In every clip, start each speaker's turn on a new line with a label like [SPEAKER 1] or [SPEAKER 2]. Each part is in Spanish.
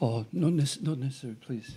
[SPEAKER 1] Oh, not, ne- not necessary, please.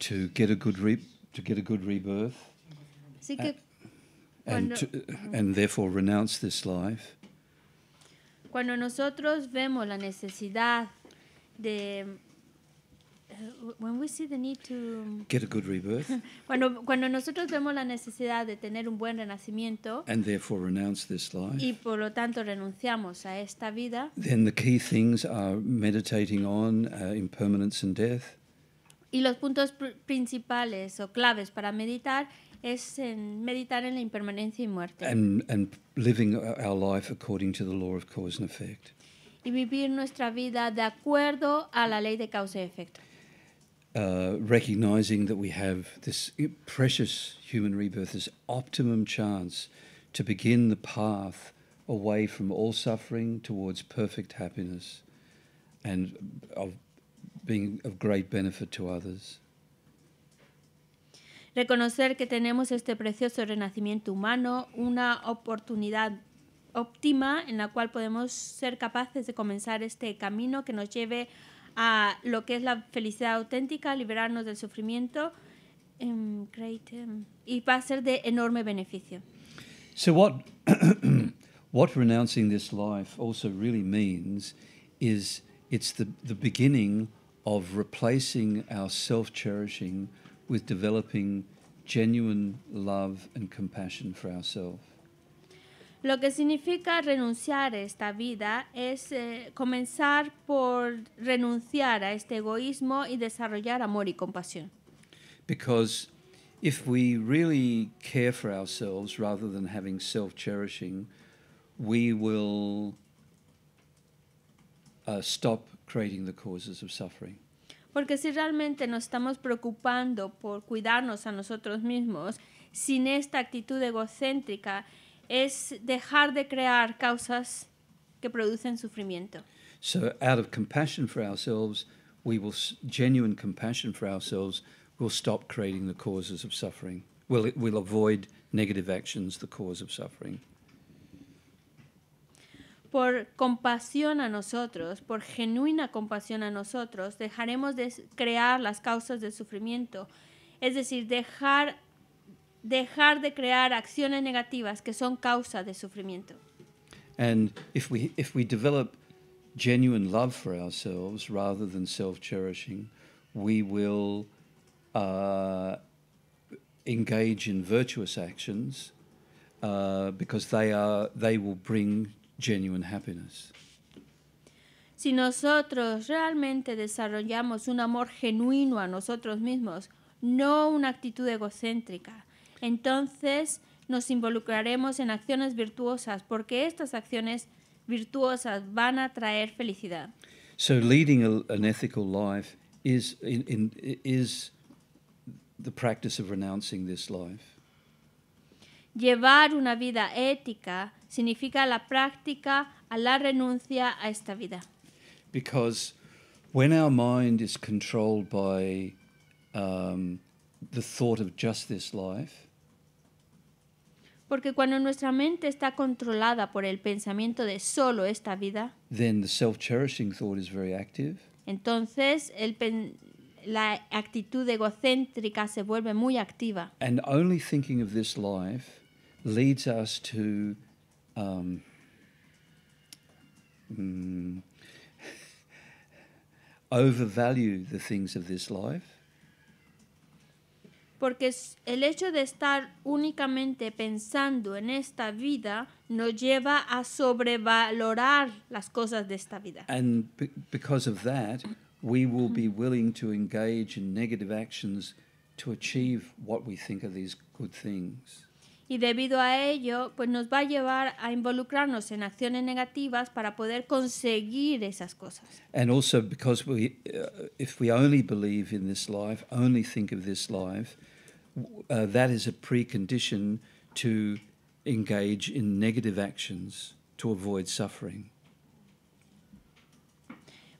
[SPEAKER 1] to get a good re- to get a good rebirth.
[SPEAKER 2] Así que and, to, and
[SPEAKER 1] therefore renounce this life.
[SPEAKER 2] Cuando nosotros vemos la necesidad de uh, when we see the need to get a good rebirth. cuando cuando nosotros vemos la necesidad de tener un buen renacimiento
[SPEAKER 1] and therefore renounce this life.
[SPEAKER 2] y por lo tanto renunciamos a esta vida.
[SPEAKER 1] Then the key things are meditating on uh, impermanence and death.
[SPEAKER 2] Y los puntos principales o claves para meditar es en meditar en la impermanencia y muerte.
[SPEAKER 1] And, living our life according to the law of cause and effect.
[SPEAKER 2] Y vivir nuestra vida de acuerdo a la ley de causa y efecto.
[SPEAKER 1] Uh, recognizing that we have this precious human rebirth, this optimum chance to begin the path away from all suffering towards perfect happiness and of being of great benefit to others.
[SPEAKER 2] Reconocer que tenemos este precioso renacimiento humano, una oportunidad óptima en la cual podemos ser capaces de comenzar este camino que nos lleve a lo que es la felicidad auténtica, liberarnos del sufrimiento, em, em, y va a ser de enorme beneficio.
[SPEAKER 1] So what, what renouncing this life also really means is it's the, the beginning of replacing our self cherishing with developing genuine love and compassion for ourselves.
[SPEAKER 2] Lo que significa renunciar a esta vida es eh, comenzar por renunciar a este egoísmo y desarrollar amor y compasión.
[SPEAKER 1] Because if we really care for ourselves rather than having self cherishing, we will uh, stop creating the causes of suffering.
[SPEAKER 2] Porque si realmente nos estamos preocupando por cuidarnos a nosotros mismos, sin esta actitud egocéntrica, es dejar de crear causas que producen sufrimiento.
[SPEAKER 1] So out of compassion for ourselves, we will genuine compassion for ourselves will stop creating the causes of suffering. Will it will avoid negative actions the cause of suffering.
[SPEAKER 2] por compasión a nosotros, por genuina compasión a nosotros, dejaremos de crear las causas de sufrimiento, es decir, dejar, dejar de crear acciones negativas que son causa de sufrimiento.
[SPEAKER 1] And if we, if we develop genuine love for ourselves rather than self-cherishing, we will uh, engage in virtuous actions uh, because they, are, they will bring genuine happiness.
[SPEAKER 2] Si nosotros realmente desarrollamos un amor genuino a nosotros mismos, no una actitud egocéntrica, entonces nos involucraremos en acciones virtuosas, porque estas acciones virtuosas van a traer felicidad.
[SPEAKER 1] So leading an ethical life is is the practice of renouncing this life.
[SPEAKER 2] Llevar una vida ética significa la práctica a la renuncia a esta vida. porque cuando nuestra mente está controlada por el pensamiento de solo esta vida, Entonces la actitud egocéntrica se vuelve muy activa.
[SPEAKER 1] And only thinking of this life leads us to um, mm, overvalue the things of this life.
[SPEAKER 2] Porque el hecho de estar únicamente pensando en esta vida nos lleva a sobrevalorar las cosas de esta vida.
[SPEAKER 1] And because of that, we will be willing to engage in negative actions to achieve what we think are these good things
[SPEAKER 2] y debido a ello, pues nos va a llevar a involucrarnos en acciones negativas para poder conseguir esas cosas.
[SPEAKER 1] And also because we, uh, if we only believe in this life, only think of this life, uh, that is a precondition to engage in negative actions to avoid suffering.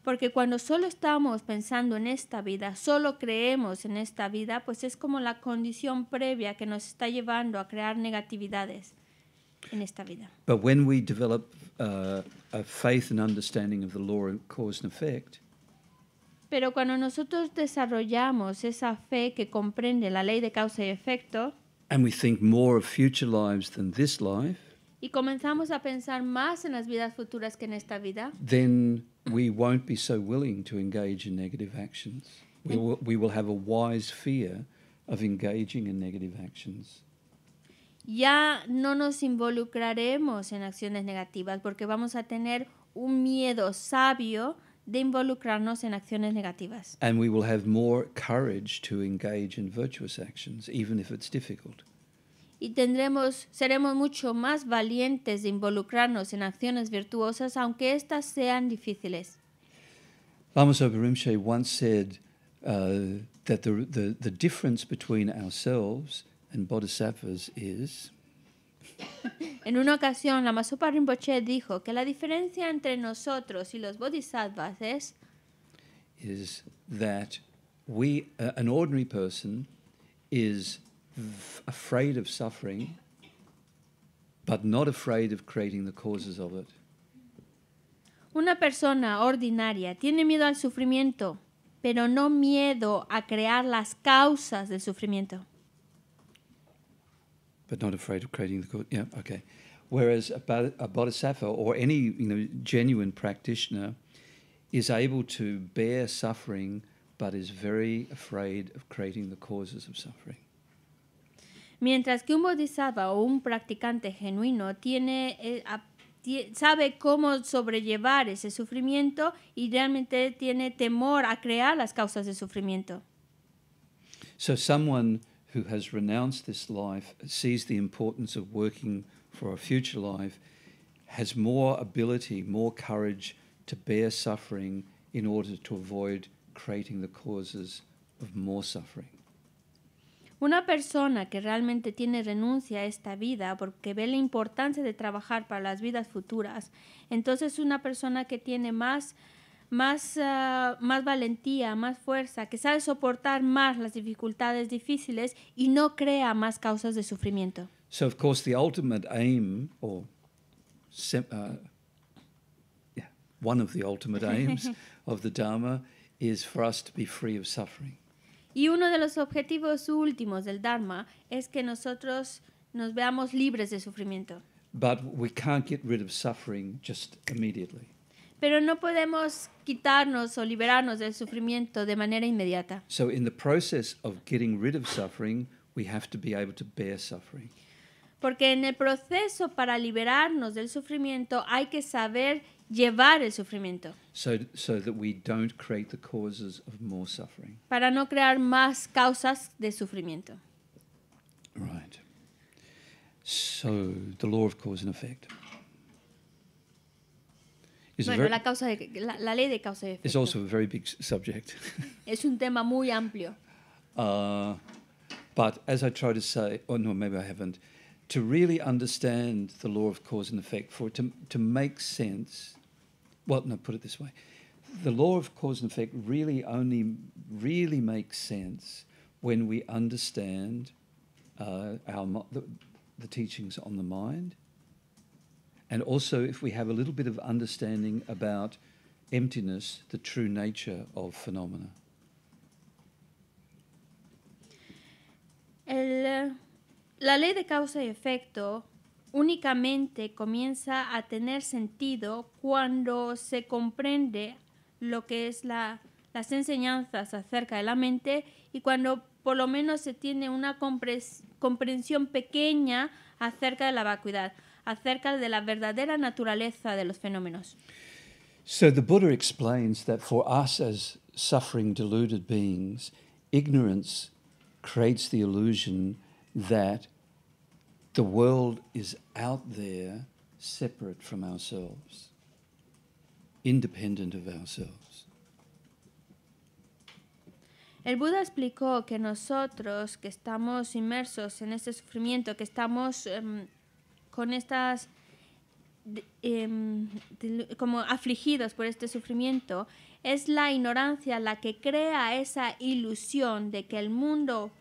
[SPEAKER 2] Porque cuando solo estamos pensando en esta vida, solo creemos en esta vida, pues es como la condición previa que nos está llevando a crear negatividades en esta vida. pero cuando nosotros desarrollamos esa fe que comprende la ley de causa y efecto,
[SPEAKER 1] and we think more of future lives than this life,
[SPEAKER 2] y comenzamos a pensar más en las vidas futuras que en esta vida,
[SPEAKER 1] then we won't be so willing to engage in negative actions. We will, we will have a wise fear of engaging in negative actions.
[SPEAKER 2] Ya no nos involucraremos en acciones negativas porque vamos a tener un miedo sabio de involucrarnos en acciones negativas.
[SPEAKER 1] And we will have more courage to engage in virtuous actions, even if it's difficult
[SPEAKER 2] y tendremos, seremos mucho más valientes de involucrarnos en acciones virtuosas, aunque éstas sean difíciles.
[SPEAKER 1] Lama Rinpoche once said uh, that the, the, the difference between ourselves and bodhisattvas is...
[SPEAKER 2] en una ocasión, Lama Sopar Rinpoche dijo que la diferencia entre nosotros y los bodhisattvas es...
[SPEAKER 1] Is that we, an ordinary person, is afraid of suffering, but not afraid of creating the causes of it.
[SPEAKER 2] Una persona ordinaria tiene miedo al sufrimiento, pero no miedo a crear las causas del sufrimiento.
[SPEAKER 1] But not afraid of creating the cause. Yeah, okay. Whereas a, a bodhisattva or any you know, genuine practitioner is able to bear suffering, but is very afraid of creating the causes of suffering.
[SPEAKER 2] Mientras que un bodhisattva o un practicante genuino tiene, eh, a, sabe cómo sobrellevar ese sufrimiento y realmente tiene temor a crear las causas de sufrimiento.
[SPEAKER 1] So someone who has renounced this life sees the importance of working for a future life has more ability, more courage to bear suffering in order to avoid creating the causes of more suffering.
[SPEAKER 2] Una persona que realmente tiene renuncia a esta vida porque ve la importancia de trabajar para las vidas futuras, entonces una persona que tiene ah, más, valentía, más fuerza, que sabe soportar más las dificultades difíciles y no crea más causas de sufrimiento.
[SPEAKER 1] So of course the ultimate aim or uh, yeah, one of the ultimate aims of the Dharma is for us to be free of suffering.
[SPEAKER 2] Y uno de los objetivos últimos del Dharma es que nosotros nos veamos libres de sufrimiento. Pero no podemos quitarnos o liberarnos del sufrimiento de manera inmediata. Porque en el proceso para liberarnos del sufrimiento hay que saber llevar el sufrimiento.
[SPEAKER 1] So, so that we don't create the causes of more suffering.
[SPEAKER 2] Para no crear más causas de sufrimiento.
[SPEAKER 1] Right. So the law of cause and effect. Is bueno, la,
[SPEAKER 2] causa de, la, la, ley de causa y efecto.
[SPEAKER 1] It's also a very big subject.
[SPEAKER 2] es un tema muy amplio.
[SPEAKER 1] Uh, but as I try to say, or oh, no, maybe I haven't. To really understand the law of cause and effect, for it to, to make sense, well, no, put it this way the law of cause and effect really only really makes sense when we understand uh, our the, the, teachings on the mind, and also if we have a little bit of understanding about emptiness, the true nature of phenomena.
[SPEAKER 2] El, la ley de causa y efecto únicamente comienza a tener sentido cuando se comprende lo que es la, las enseñanzas acerca de la mente y cuando por lo menos se tiene una comprensión pequeña acerca de la vacuidad, acerca de la verdadera naturaleza de los fenómenos.
[SPEAKER 1] So the Buddha explains that for us as suffering deluded beings, ignorance creates the illusion that the world is out there separate from ourselves, independent of ourselves.
[SPEAKER 2] El Buda explicó que nosotros que estamos inmersos en este sufrimiento, que estamos em, con estas em, como afligidos por este sufrimiento, es la ignorancia la que crea esa ilusión de que el mundo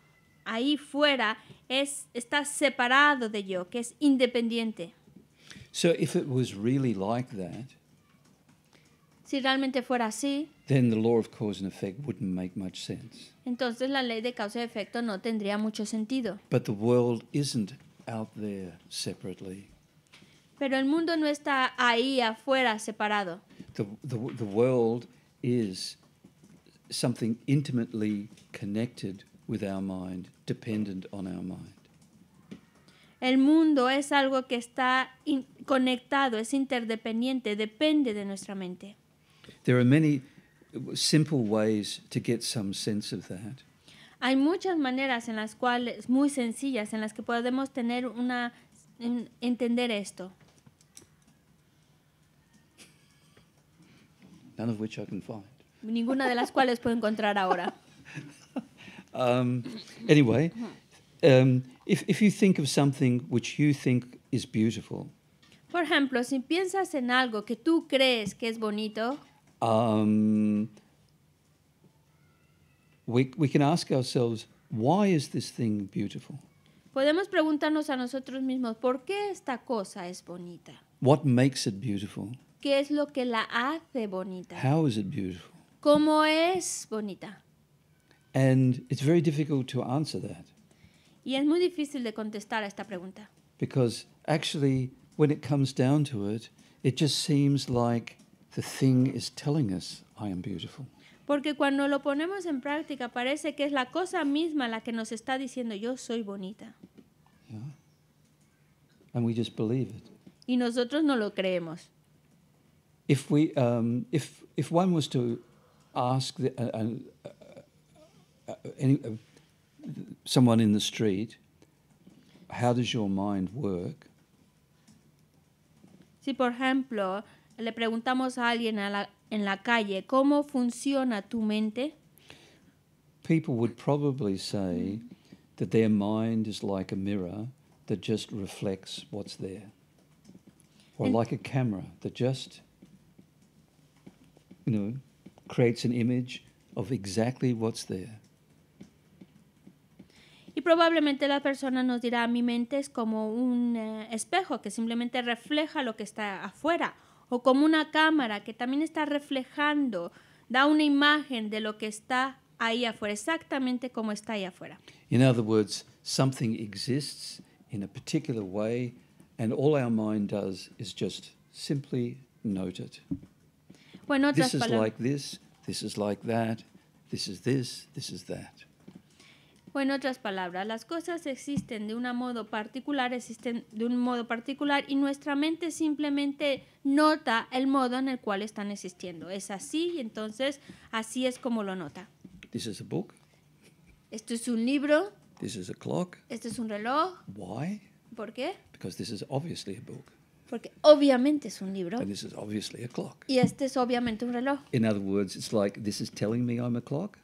[SPEAKER 2] ahí fuera es, está separado de yo, que es independiente.
[SPEAKER 1] si
[SPEAKER 2] realmente fuera así, Entonces la ley de causa y efecto no tendría mucho sentido.
[SPEAKER 1] Pero
[SPEAKER 2] el mundo no está ahí afuera separado.
[SPEAKER 1] The, the, es world is something intimately connected
[SPEAKER 2] el mundo es algo que está conectado, es interdependiente, depende de nuestra mente.
[SPEAKER 1] There are many simple ways to get some sense of that.
[SPEAKER 2] Hay muchas maneras en las cuales muy sencillas en las que podemos tener una entender esto.
[SPEAKER 1] None of which I can find.
[SPEAKER 2] Ninguna de las cuales puedo encontrar ahora.
[SPEAKER 1] Um, anyway, um, if, if you think of something which you think is beautiful.
[SPEAKER 2] Por ejemplo, si piensas en algo que tú crees que es bonito.
[SPEAKER 1] Um, we, we can ask ourselves, why is this thing beautiful?
[SPEAKER 2] Podemos preguntarnos a nosotros mismos, ¿por qué esta cosa es bonita?
[SPEAKER 1] What makes it beautiful?
[SPEAKER 2] ¿Qué es lo que la hace bonita?
[SPEAKER 1] How is it beautiful?
[SPEAKER 2] ¿Cómo es bonita?
[SPEAKER 1] And it's very difficult to answer that.
[SPEAKER 2] Y es muy difícil de contestar a esta pregunta.
[SPEAKER 1] Because actually, when it comes down to it, it just seems like the thing is telling us, I am beautiful.
[SPEAKER 2] Porque cuando lo ponemos en práctica, parece que es la cosa misma la que nos está diciendo, yo soy bonita. Yeah.
[SPEAKER 1] And we just believe it.
[SPEAKER 2] Y nosotros no lo creemos.
[SPEAKER 1] If, we, um, if, if one was to ask the, uh, uh, uh, any, uh, someone in the street, how does your mind work?
[SPEAKER 2] Si, por ejemplo, le preguntamos a alguien a la, en la calle, ¿cómo funciona tu mente?
[SPEAKER 1] People would probably say that their mind is like a mirror that just reflects what's there, or like a camera that just, you know, creates an image of exactly what's there.
[SPEAKER 2] Y probablemente la persona nos dirá, mi mente es como un eh, espejo que simplemente refleja lo que está afuera, o como una cámara que también está reflejando, da una imagen de lo que está ahí afuera, exactamente como está ahí afuera.
[SPEAKER 1] In other words, something exists in a particular way, and all our mind does is just simply note it.
[SPEAKER 2] Bueno, this is like
[SPEAKER 1] this, this is like that, this is this, this is that.
[SPEAKER 2] O en otras palabras, las cosas existen de un modo particular, existen de un modo particular y nuestra mente simplemente nota el modo en el cual están existiendo. Es así y entonces así es como lo nota.
[SPEAKER 1] This is a book.
[SPEAKER 2] Esto es un libro.
[SPEAKER 1] This is a clock.
[SPEAKER 2] Esto es un reloj. Why? ¿Por qué?
[SPEAKER 1] Because this is obviously a book.
[SPEAKER 2] Porque obviamente es un libro. And
[SPEAKER 1] this is obviously a clock.
[SPEAKER 2] Y este es obviamente un reloj.
[SPEAKER 1] In other words, it's like this is telling me I'm a clock.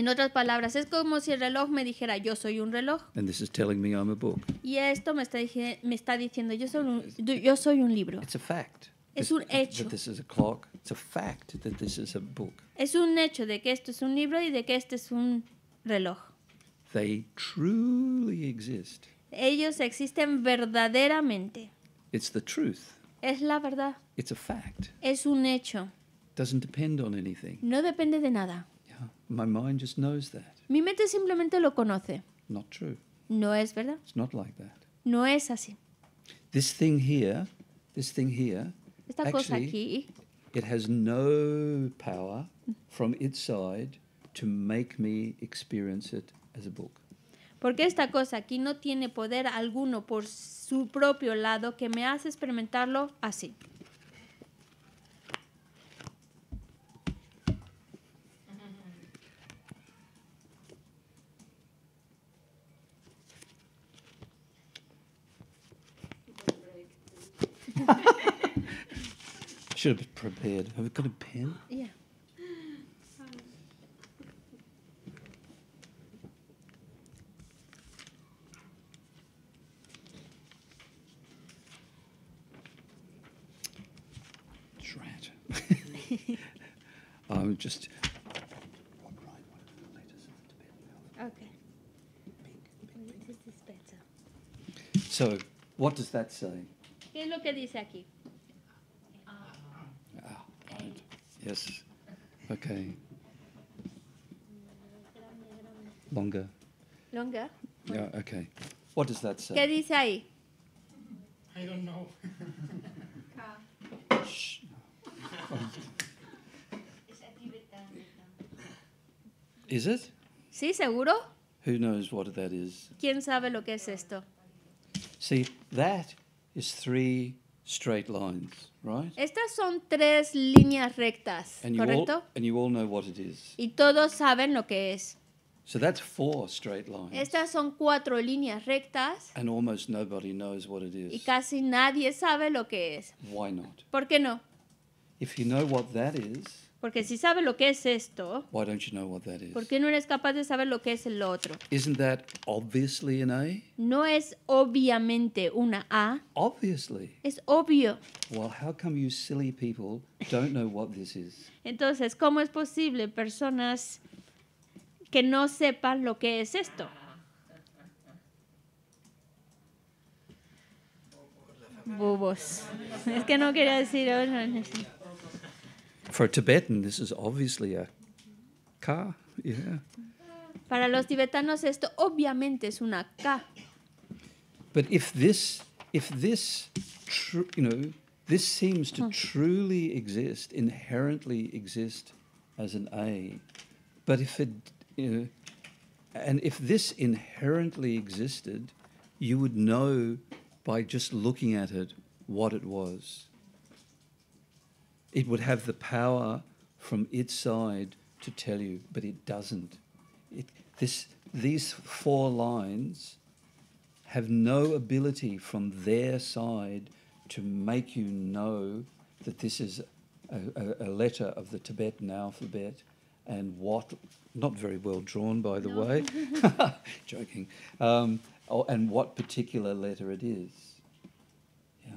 [SPEAKER 2] En otras palabras, es como si el reloj me dijera, yo soy un reloj. Y esto me está, me está diciendo, yo soy un, yo soy un libro. Es un hecho. Es un hecho de que esto es un libro y de que este es un reloj. Ellos existen verdaderamente.
[SPEAKER 1] Es
[SPEAKER 2] la verdad. Es un hecho. No depende de nada.
[SPEAKER 1] My mind just knows that.
[SPEAKER 2] Mi mente simplemente lo conoce. Not true. No es verdad.
[SPEAKER 1] It's not like that.
[SPEAKER 2] No es así.
[SPEAKER 1] This thing here, this thing here, Esta actually, cosa aquí, it has no power from its side to make me experience it as a book.
[SPEAKER 2] Porque esta cosa aquí no tiene poder alguno por su propio lado que me hace experimentarlo así.
[SPEAKER 1] should have prepared. Have we got a pen? Yeah. Drat. I'm just. Okay. So, what does that say?
[SPEAKER 2] Okay, look at this, Aki.
[SPEAKER 1] Yes. Okay. Longer. Longer? Yeah, okay. What does that
[SPEAKER 2] say? ¿Qué dice ahí? I don't know. Shh.
[SPEAKER 1] Is it?
[SPEAKER 2] Sí, seguro.
[SPEAKER 1] Who knows what that is?
[SPEAKER 2] ¿Quién sabe lo que es esto?
[SPEAKER 1] See, that is three straight lines, right?
[SPEAKER 2] Estas son tres líneas rectas, and ¿correcto? You all,
[SPEAKER 1] and you all know what it is.
[SPEAKER 2] Y todos saben lo que es.
[SPEAKER 1] So that's four straight lines.
[SPEAKER 2] Estas son cuatro líneas rectas.
[SPEAKER 1] And almost nobody knows what it is. Y
[SPEAKER 2] casi nadie sabe lo que es. Why not? ¿Por qué no?
[SPEAKER 1] If you know what that is,
[SPEAKER 2] porque si sabe lo que es esto,
[SPEAKER 1] ¿por
[SPEAKER 2] qué no eres capaz de saber lo que es el otro? No es obviamente una A. Es obvio. Entonces, ¿cómo es posible personas que no sepan lo que es esto? Bubos. Es que no quería decir.
[SPEAKER 1] For Tibetan, this is obviously a ka. Yeah.
[SPEAKER 2] Para los tibetanos esto obviamente es una ka.
[SPEAKER 1] But if this, if this, you know, this seems to hmm. truly exist, inherently exist as an A. But if it, you know, and if this inherently existed, you would know by just looking at it what it was. It would have the power from its side to tell you, but it doesn't. It, this, these four lines have no ability from their side to make you know that this is a, a, a letter of the Tibetan alphabet and what, not very well drawn by the no. way, joking, um, oh, and what particular letter it is. Yeah?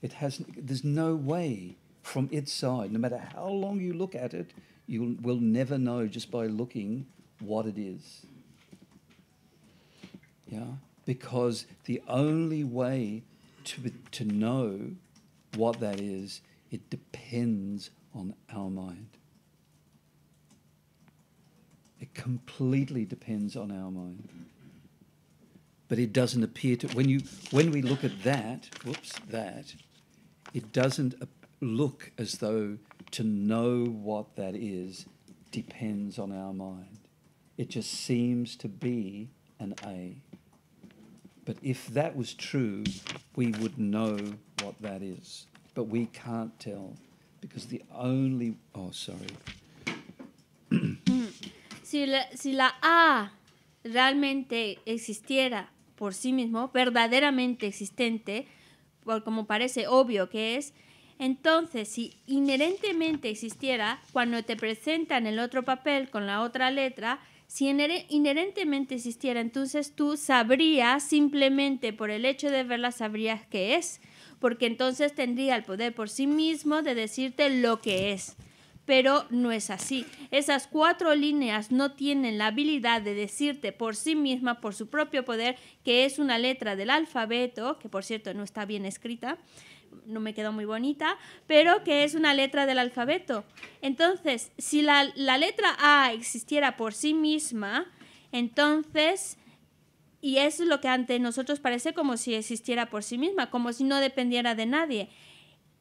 [SPEAKER 1] It has, there's no way from its side. No matter how long you look at it, you will never know just by looking what it is. Yeah? Because the only way to, to know what that is, it depends on our mind. It completely depends on our mind. But it doesn't appear to when you when we look at that, whoops, that, it doesn't look as though to know what that is depends on our mind. It just seems to be an A. But if that was true, we would know what that is. But we can't tell because the only. Oh, sorry.
[SPEAKER 2] si, la, si la A realmente existiera por sí mismo, verdaderamente existente, como parece obvio que es, Entonces, si inherentemente existiera, cuando te presentan el otro papel con la otra letra, si inherentemente existiera, entonces tú sabrías simplemente por el hecho de verla, sabrías qué es, porque entonces tendría el poder por sí mismo de decirte lo que es. Pero no es así. Esas cuatro líneas no tienen la habilidad de decirte por sí misma, por su propio poder, que es una letra del alfabeto, que por cierto no está bien escrita, no me quedó muy bonita, pero que es una letra del alfabeto. Entonces, si la, letra A existiera por sí misma, entonces, y eso es lo que ante nosotros parece como si existiera por sí misma, como si no dependiera de nadie.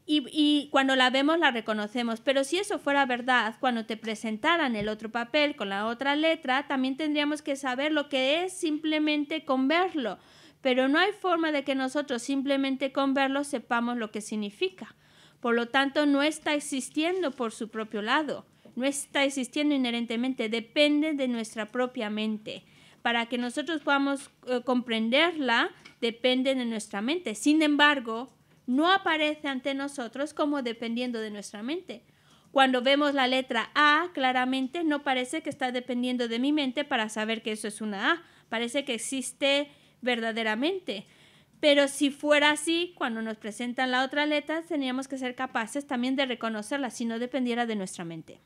[SPEAKER 2] Y, y, cuando la vemos la reconocemos. Pero si eso fuera verdad, cuando te presentaran el otro papel con la otra letra, también tendríamos que saber lo que es simplemente con verlo pero no hay forma de que nosotros simplemente con verlo sepamos lo que significa. Por lo tanto, no está existiendo por su propio lado, no está existiendo inherentemente, depende de nuestra propia mente. Para que nosotros podamos eh, comprenderla, depende de nuestra mente. Sin embargo, no aparece ante nosotros como dependiendo de nuestra mente. Cuando vemos la letra A, claramente no parece que está dependiendo de mi mente para saber que eso es una A. Parece que existe verdaderamente. Pero si fuera así, cuando nos presentan la otra letra, teníamos que ser capaces también de reconocerla si no dependiera de nuestra mente.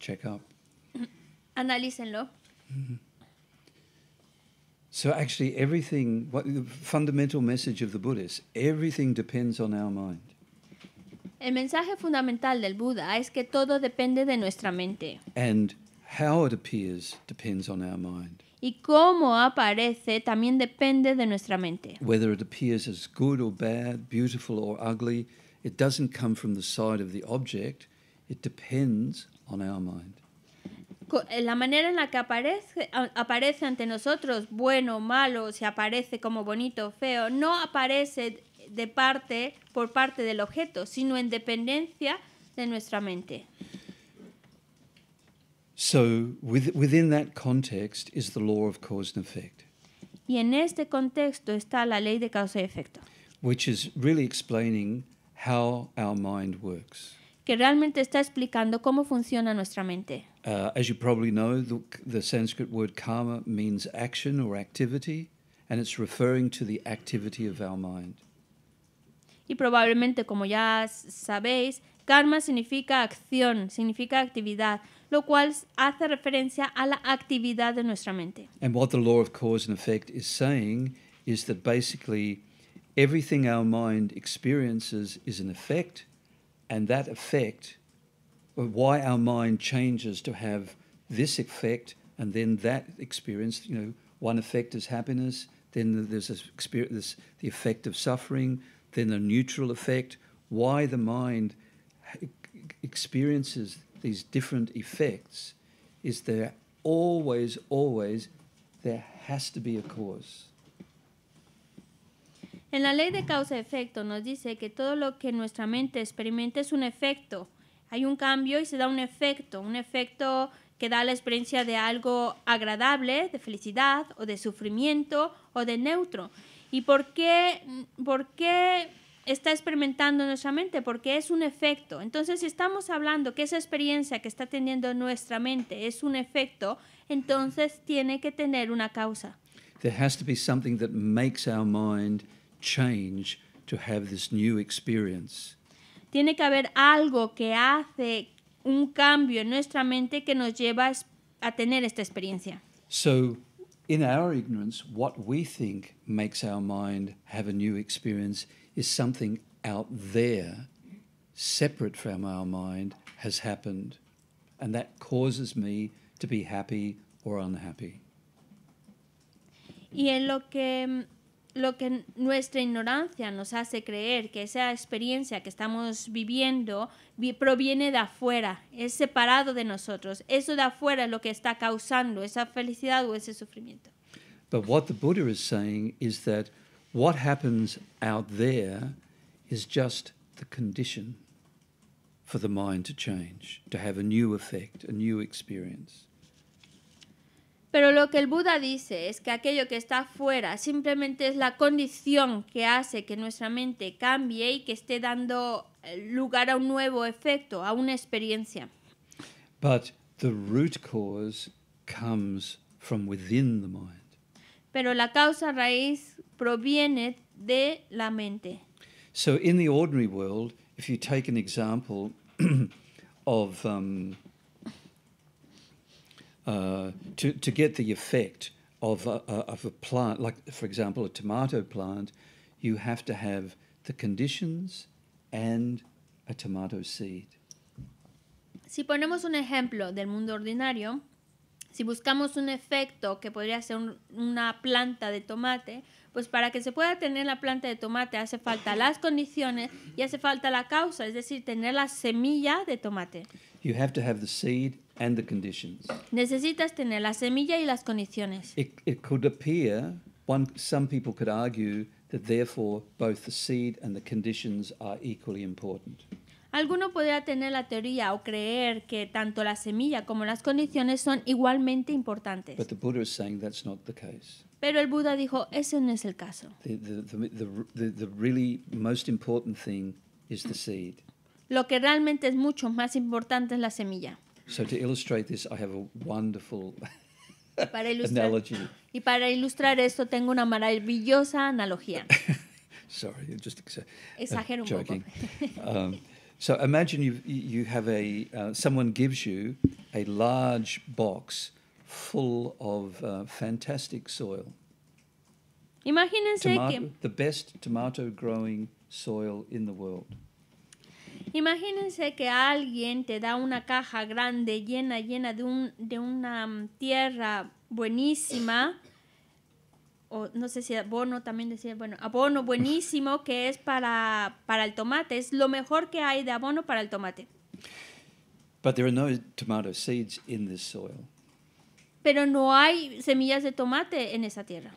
[SPEAKER 2] Check up. Analícenlo.
[SPEAKER 1] Mm-hmm. So actually everything the fundamental message of the everything depends on our mind.
[SPEAKER 2] El mensaje fundamental del Buda es que todo depende de nuestra mente.
[SPEAKER 1] How it appears depends on our mind.
[SPEAKER 2] Y cómo aparece también depende de nuestra mente.
[SPEAKER 1] Whether it appears as good or bad, beautiful or ugly, it doesn't come from the side of the object. It depends on our mind.
[SPEAKER 2] Eh, la manera en la que aparece, aparece ante nosotros, bueno, malo, si aparece como bonito, feo, no aparece de parte por parte del objeto, sino en dependencia de nuestra mente.
[SPEAKER 1] So with, within that context is the law of cause and effect.
[SPEAKER 2] Y en este contexto está la ley de causa y efecto.
[SPEAKER 1] Which is really explaining how our mind works.
[SPEAKER 2] que realmente está explicando cómo funciona nuestra mente.
[SPEAKER 1] Uh, as you probably know, the, the, Sanskrit word karma means action or activity, and it's referring to the activity of our mind.
[SPEAKER 2] Y probablemente, como ya sabéis, karma significa acción, significa actividad lo cual hace referencia a la actividad de nuestra mente.
[SPEAKER 1] And what the law of cause and effect is saying is that basically everything our mind experiences is an effect and that effect why our mind changes to have this effect and then that experience, you know, one effect is happiness, then there's this experience, this, the effect of suffering, then the neutral effect, why the mind experiences different effects
[SPEAKER 2] En la ley de causa-efecto nos dice que todo lo que nuestra mente experimenta es un efecto. Hay un cambio y se da un efecto, un efecto que da la experiencia de algo agradable, de felicidad o de sufrimiento o de neutro. ¿Y por qué, por qué está experimentando nuestra mente porque es un efecto. Entonces, si estamos hablando que esa experiencia que está teniendo nuestra mente es un efecto, entonces tiene que tener una causa. Tiene que haber algo que hace un cambio en nuestra mente que nos lleva a tener esta experiencia.
[SPEAKER 1] So, in our ignorance, what we think makes our mind have a new experience is something out there, separate from our mind, has happened. And that causes me to be happy or unhappy.
[SPEAKER 2] Y en lo que, lo que nuestra ignorancia nos hace creer que esa experiencia que estamos viviendo proviene de afuera, es separado de nosotros. Eso de afuera es lo que está causando esa felicidad o ese sufrimiento.
[SPEAKER 1] But what the Buddha is saying is that happens just
[SPEAKER 2] Pero lo que el Buda dice es que aquello que está fuera simplemente es la condición que hace que nuestra mente cambie y que esté dando eh, lugar a un nuevo efecto, a una experiencia.
[SPEAKER 1] But the root cause comes from within the mind.
[SPEAKER 2] Pero la causa raíz proviene de la mente.
[SPEAKER 1] So, in the ordinary world, if you take an example of um, uh, to, to get the effect of a, of a plant, like for example, a tomato plant, you have to have the conditions and a tomato seed.
[SPEAKER 2] Si ponemos un ejemplo del mundo ordinario, si buscamos un efecto que podría ser un, una planta de tomate, Pues para que se pueda tener la planta de tomate hace falta las condiciones y hace falta la causa, es decir, tener la semilla de tomate. Necesitas tener la semilla y las condiciones.
[SPEAKER 1] It, could appear, some people could argue that therefore both the seed and the conditions are equally important.
[SPEAKER 2] Alguno podría tener la teoría o creer que tanto la semilla como las condiciones son igualmente importantes. But
[SPEAKER 1] the Buddha is saying that's not the case.
[SPEAKER 2] Pero el Buda dijo, ese no es el caso. Lo que realmente es mucho más importante es la semilla.
[SPEAKER 1] to illustrate this, I have a wonderful para ilustrar, analogy.
[SPEAKER 2] Y para ilustrar esto tengo una maravillosa analogía.
[SPEAKER 1] Sorry, just uh, exagero joking. un poco. Um, so imagine you you have a uh, someone gives you a large box full of uh, fantastic soil.
[SPEAKER 2] Imagínense tomato, que
[SPEAKER 1] the best tomato growing soil in the world.
[SPEAKER 2] Imagínense que alguien te da una caja grande llena llena de un de una mm, tierra buenísima o no sé si abono también decía, bueno, abono buenísimo que es para para el tomate, es lo mejor que hay de abono para el tomate.
[SPEAKER 1] But there are no tomato seeds in this soil
[SPEAKER 2] pero no hay semillas de tomate en esa tierra.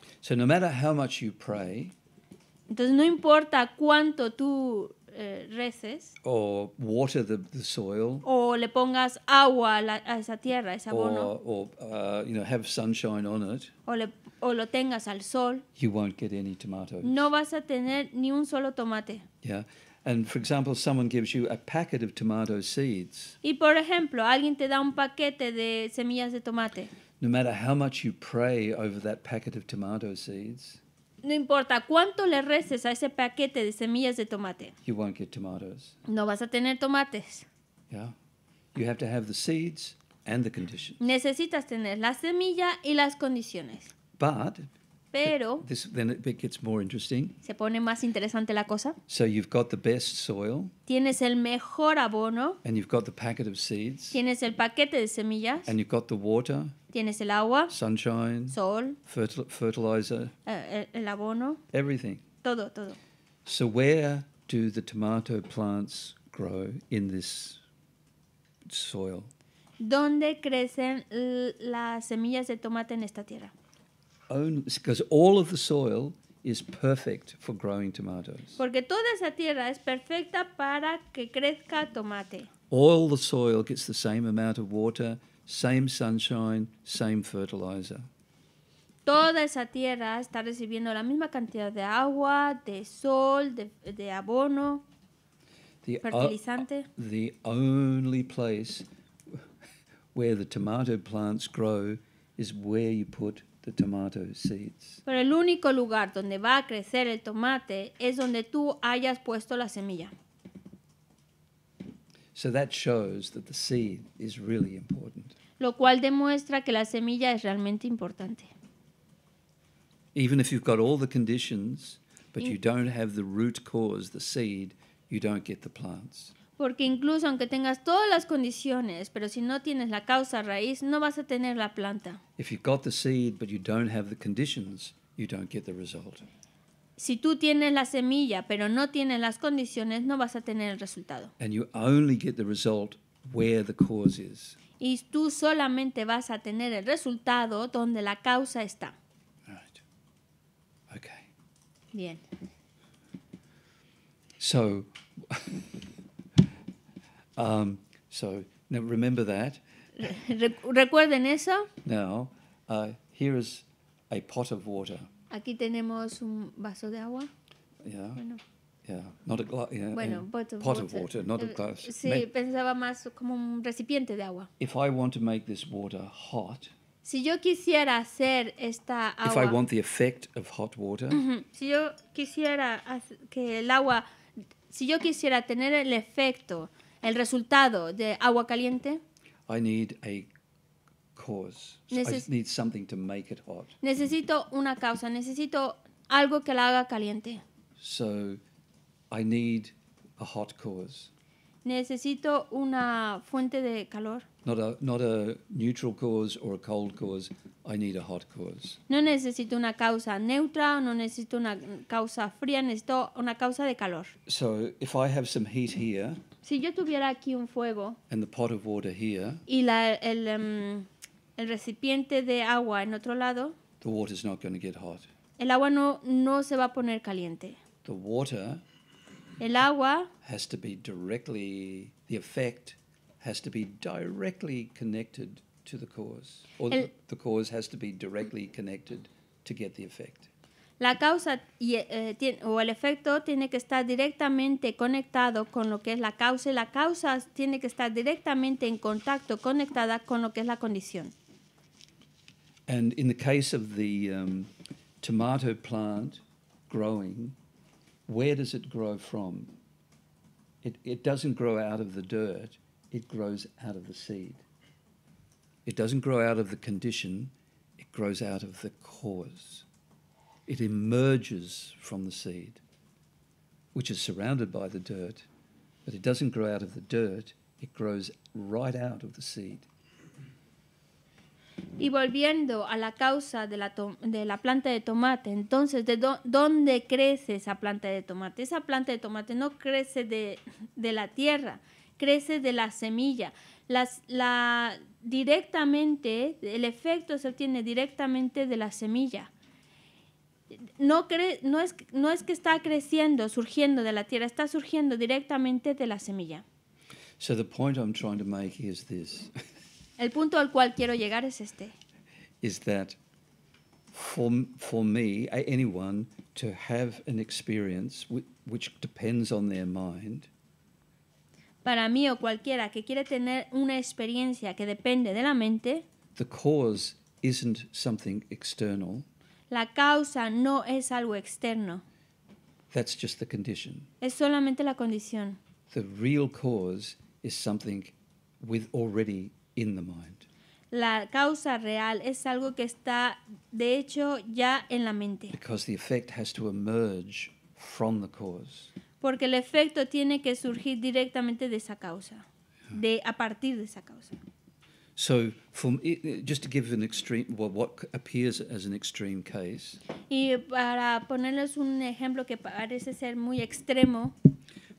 [SPEAKER 2] entonces no importa cuánto tú eh, reces
[SPEAKER 1] water the, soil,
[SPEAKER 2] o le pongas agua a, esa tierra, a ese abono,
[SPEAKER 1] uh, you know, have sunshine on it,
[SPEAKER 2] o, lo tengas al sol, no vas a tener ni un solo tomate.
[SPEAKER 1] Yeah. And for example, someone gives you a packet of tomato seeds.
[SPEAKER 2] Y por ejemplo, alguien te da un paquete de semillas de tomate.
[SPEAKER 1] No matter how much you pray over that packet of tomato seeds,
[SPEAKER 2] no importa cuánto le reces a ese paquete de semillas de tomate,
[SPEAKER 1] you won't get tomatoes.
[SPEAKER 2] no vas a tener tomates.
[SPEAKER 1] Yeah. You have to have the seeds and the conditions.
[SPEAKER 2] Necesitas tener la semilla y las condiciones. But Pero
[SPEAKER 1] This, then it gets more interesting.
[SPEAKER 2] se pone más interesante la cosa.
[SPEAKER 1] So you've got the best soil,
[SPEAKER 2] Tienes el mejor abono,
[SPEAKER 1] and you've got the packet of seeds,
[SPEAKER 2] tienes el paquete de semillas,
[SPEAKER 1] and you've got the water,
[SPEAKER 2] tienes el agua,
[SPEAKER 1] sunshine, sol, fertil- fertilizer,
[SPEAKER 2] el, eh, eh, el abono, everything. todo, todo.
[SPEAKER 1] So where do the tomato plants grow in this soil?
[SPEAKER 2] ¿Dónde crecen las semillas de tomate en esta tierra?
[SPEAKER 1] own, because all of the soil is perfect for growing tomatoes.
[SPEAKER 2] Porque toda esa tierra es perfecta para que crezca tomate.
[SPEAKER 1] All the soil gets the same amount of water, same sunshine, same fertilizer.
[SPEAKER 2] Toda esa tierra está recibiendo la misma cantidad de agua, de sol, de, de abono,
[SPEAKER 1] the fertilizante. the only place where the tomato plants grow is where you put the tomato seeds.
[SPEAKER 2] Pero el único lugar donde va a crecer el tomate es donde tú hayas puesto la semilla.
[SPEAKER 1] So that shows that the seed is really important.
[SPEAKER 2] Lo cual demuestra que la semilla es realmente importante.
[SPEAKER 1] Even if you've got all the conditions, but you don't have the root cause, the seed, you don't get the plants.
[SPEAKER 2] Porque incluso aunque tengas todas las condiciones, pero si no tienes la causa raíz, no vas a tener la planta. Si tú tienes la semilla pero no tienes las condiciones, no vas a tener el resultado.
[SPEAKER 1] And you only get the result where the cause is.
[SPEAKER 2] Y tú solamente vas a tener el resultado donde la causa está. Bien.
[SPEAKER 1] So Um, so now remember that.
[SPEAKER 2] Recuerden eso.
[SPEAKER 1] Now, uh, here is a pot of water.
[SPEAKER 2] Aquí tenemos un vaso de agua. Yeah. Bueno.
[SPEAKER 1] Yeah, not a glass. Yeah, bueno, pot, of, pot water. of, water. not a eh, glass. Sí, Me
[SPEAKER 2] pensaba más como un recipiente de agua.
[SPEAKER 1] If I want to make this water hot.
[SPEAKER 2] Si yo quisiera hacer esta agua. If I want
[SPEAKER 1] the effect of hot water. Uh
[SPEAKER 2] -huh. Si yo quisiera que el agua, si yo quisiera tener el efecto el resultado de agua caliente.
[SPEAKER 1] I need a cause. Neces I need something to make it hot.
[SPEAKER 2] Necesito una causa, necesito algo que la haga caliente.
[SPEAKER 1] So I need a hot cause.
[SPEAKER 2] Necesito una fuente de calor.
[SPEAKER 1] Not a, not a neutral cause or a cold cause. I need a hot cause.
[SPEAKER 2] No necesito una causa neutra, no necesito una causa fría, necesito una causa de calor.
[SPEAKER 1] So if I have some heat here,
[SPEAKER 2] si yo tuviera aquí un fuego y la, el, em, el recipiente de agua en otro lado, el agua no, no se va a poner caliente.
[SPEAKER 1] The water
[SPEAKER 2] el agua
[SPEAKER 1] has to be directly, the effect has to be directly connected to the cause, or the, the cause has to be directly connected to get the effect.
[SPEAKER 2] La causa eh, o el efecto tiene que estar directamente conectado con lo que es la causa y la causa tiene que estar directamente en contacto, conectada con lo que es la condición.
[SPEAKER 1] And in the case of the um, tomato plant growing, where does it grow from? It, it doesn't grow out of the dirt, it grows out of the seed. It doesn't grow out of the condition, it grows out of the cause it emerges from the seed, which is surrounded by the dirt, but it doesn't grow out of the dirt, it grows right out of the seed.
[SPEAKER 2] Y volviendo a la causa de la, de la planta de tomate, entonces, ¿de dónde crece esa planta de tomate? Esa planta de tomate no crece de, de la tierra, crece de la semilla. la, directamente, el efecto se obtiene directamente de la semilla no, no, es, no es que está creciendo, surgiendo de la tierra, está surgiendo directamente de la semilla. El punto al cual quiero llegar es este.
[SPEAKER 1] Is that for, for me, to have an experience which depends on their mind.
[SPEAKER 2] Para mí o cualquiera que quiere tener una experiencia que depende de la mente.
[SPEAKER 1] The cause isn't something external.
[SPEAKER 2] La causa no es algo externo.
[SPEAKER 1] Es
[SPEAKER 2] solamente la condición. La causa real es algo que está de hecho ya en la mente. Porque el efecto tiene que surgir directamente de esa causa, de a partir de esa causa.
[SPEAKER 1] So, from, just to give an extreme, well, what appears as an extreme case.
[SPEAKER 2] Y para ponerles un ejemplo que parece ser muy extremo.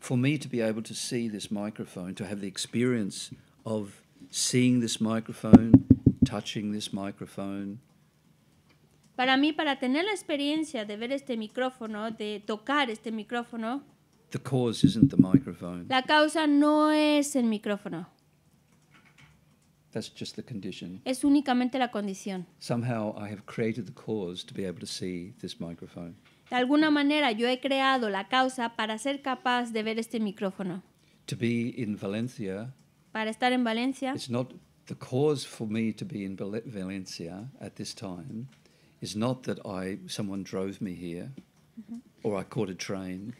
[SPEAKER 1] For me to be able to see this microphone, to have the experience of seeing this microphone, touching this microphone.
[SPEAKER 2] Para mí, para tener la experiencia de ver este micrófono, de tocar este micrófono.
[SPEAKER 1] The cause isn't the microphone.
[SPEAKER 2] La causa no es el micrófono.
[SPEAKER 1] That's just the condition.
[SPEAKER 2] Es únicamente la condición.
[SPEAKER 1] Somehow I have created the cause to be able to see this microphone.
[SPEAKER 2] De alguna manera yo he creado la causa para ser capaz de ver este micrófono.
[SPEAKER 1] To be in Valencia.
[SPEAKER 2] Para estar en Valencia. It's
[SPEAKER 1] not the cause for me to be in Valencia at this time is not that I someone drove me here uh-huh. or I caught a train.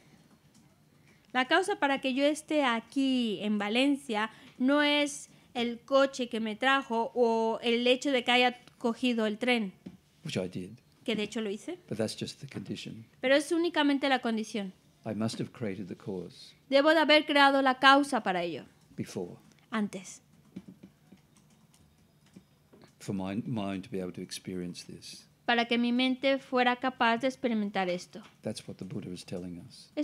[SPEAKER 2] La causa para que yo esté aquí en Valencia no es el coche que me trajo o el hecho de que haya cogido el tren. Que de hecho lo hice. Pero es únicamente la condición.
[SPEAKER 1] Debo
[SPEAKER 2] de haber creado la causa para ello. Antes. Para que mi mente fuera capaz de experimentar esto.
[SPEAKER 1] Eso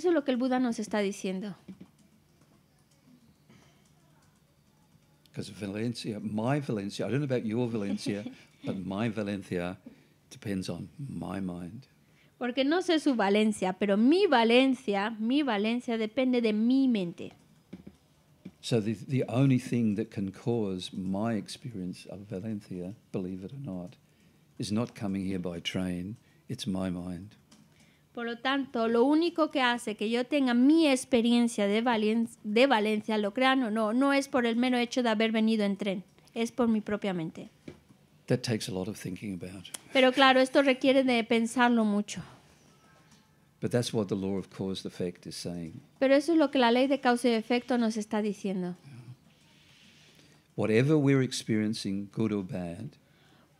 [SPEAKER 2] es lo que el Buda nos está diciendo.
[SPEAKER 1] because Valencia, my Valencia, I don't know about your Valencia, but my Valencia depends on my mind.
[SPEAKER 2] Porque no sé su Valencia, pero mi Valencia, mi Valencia depende de mi mente.
[SPEAKER 1] So the, the only thing that can cause my experience of Valencia, believe it or not, is not coming here by train, it's my mind.
[SPEAKER 2] Por lo tanto, lo único que hace que yo tenga mi experiencia de, de Valencia, lo crean o no, no es por el mero hecho de haber venido en tren, es por mi propia mente.
[SPEAKER 1] That takes a lot of thinking about.
[SPEAKER 2] Pero claro, esto requiere de pensarlo mucho.
[SPEAKER 1] But that's what the law of cause is saying.
[SPEAKER 2] Pero eso es lo que la ley de causa y efecto nos está diciendo.
[SPEAKER 1] Whatever we're experiencing, good or bad,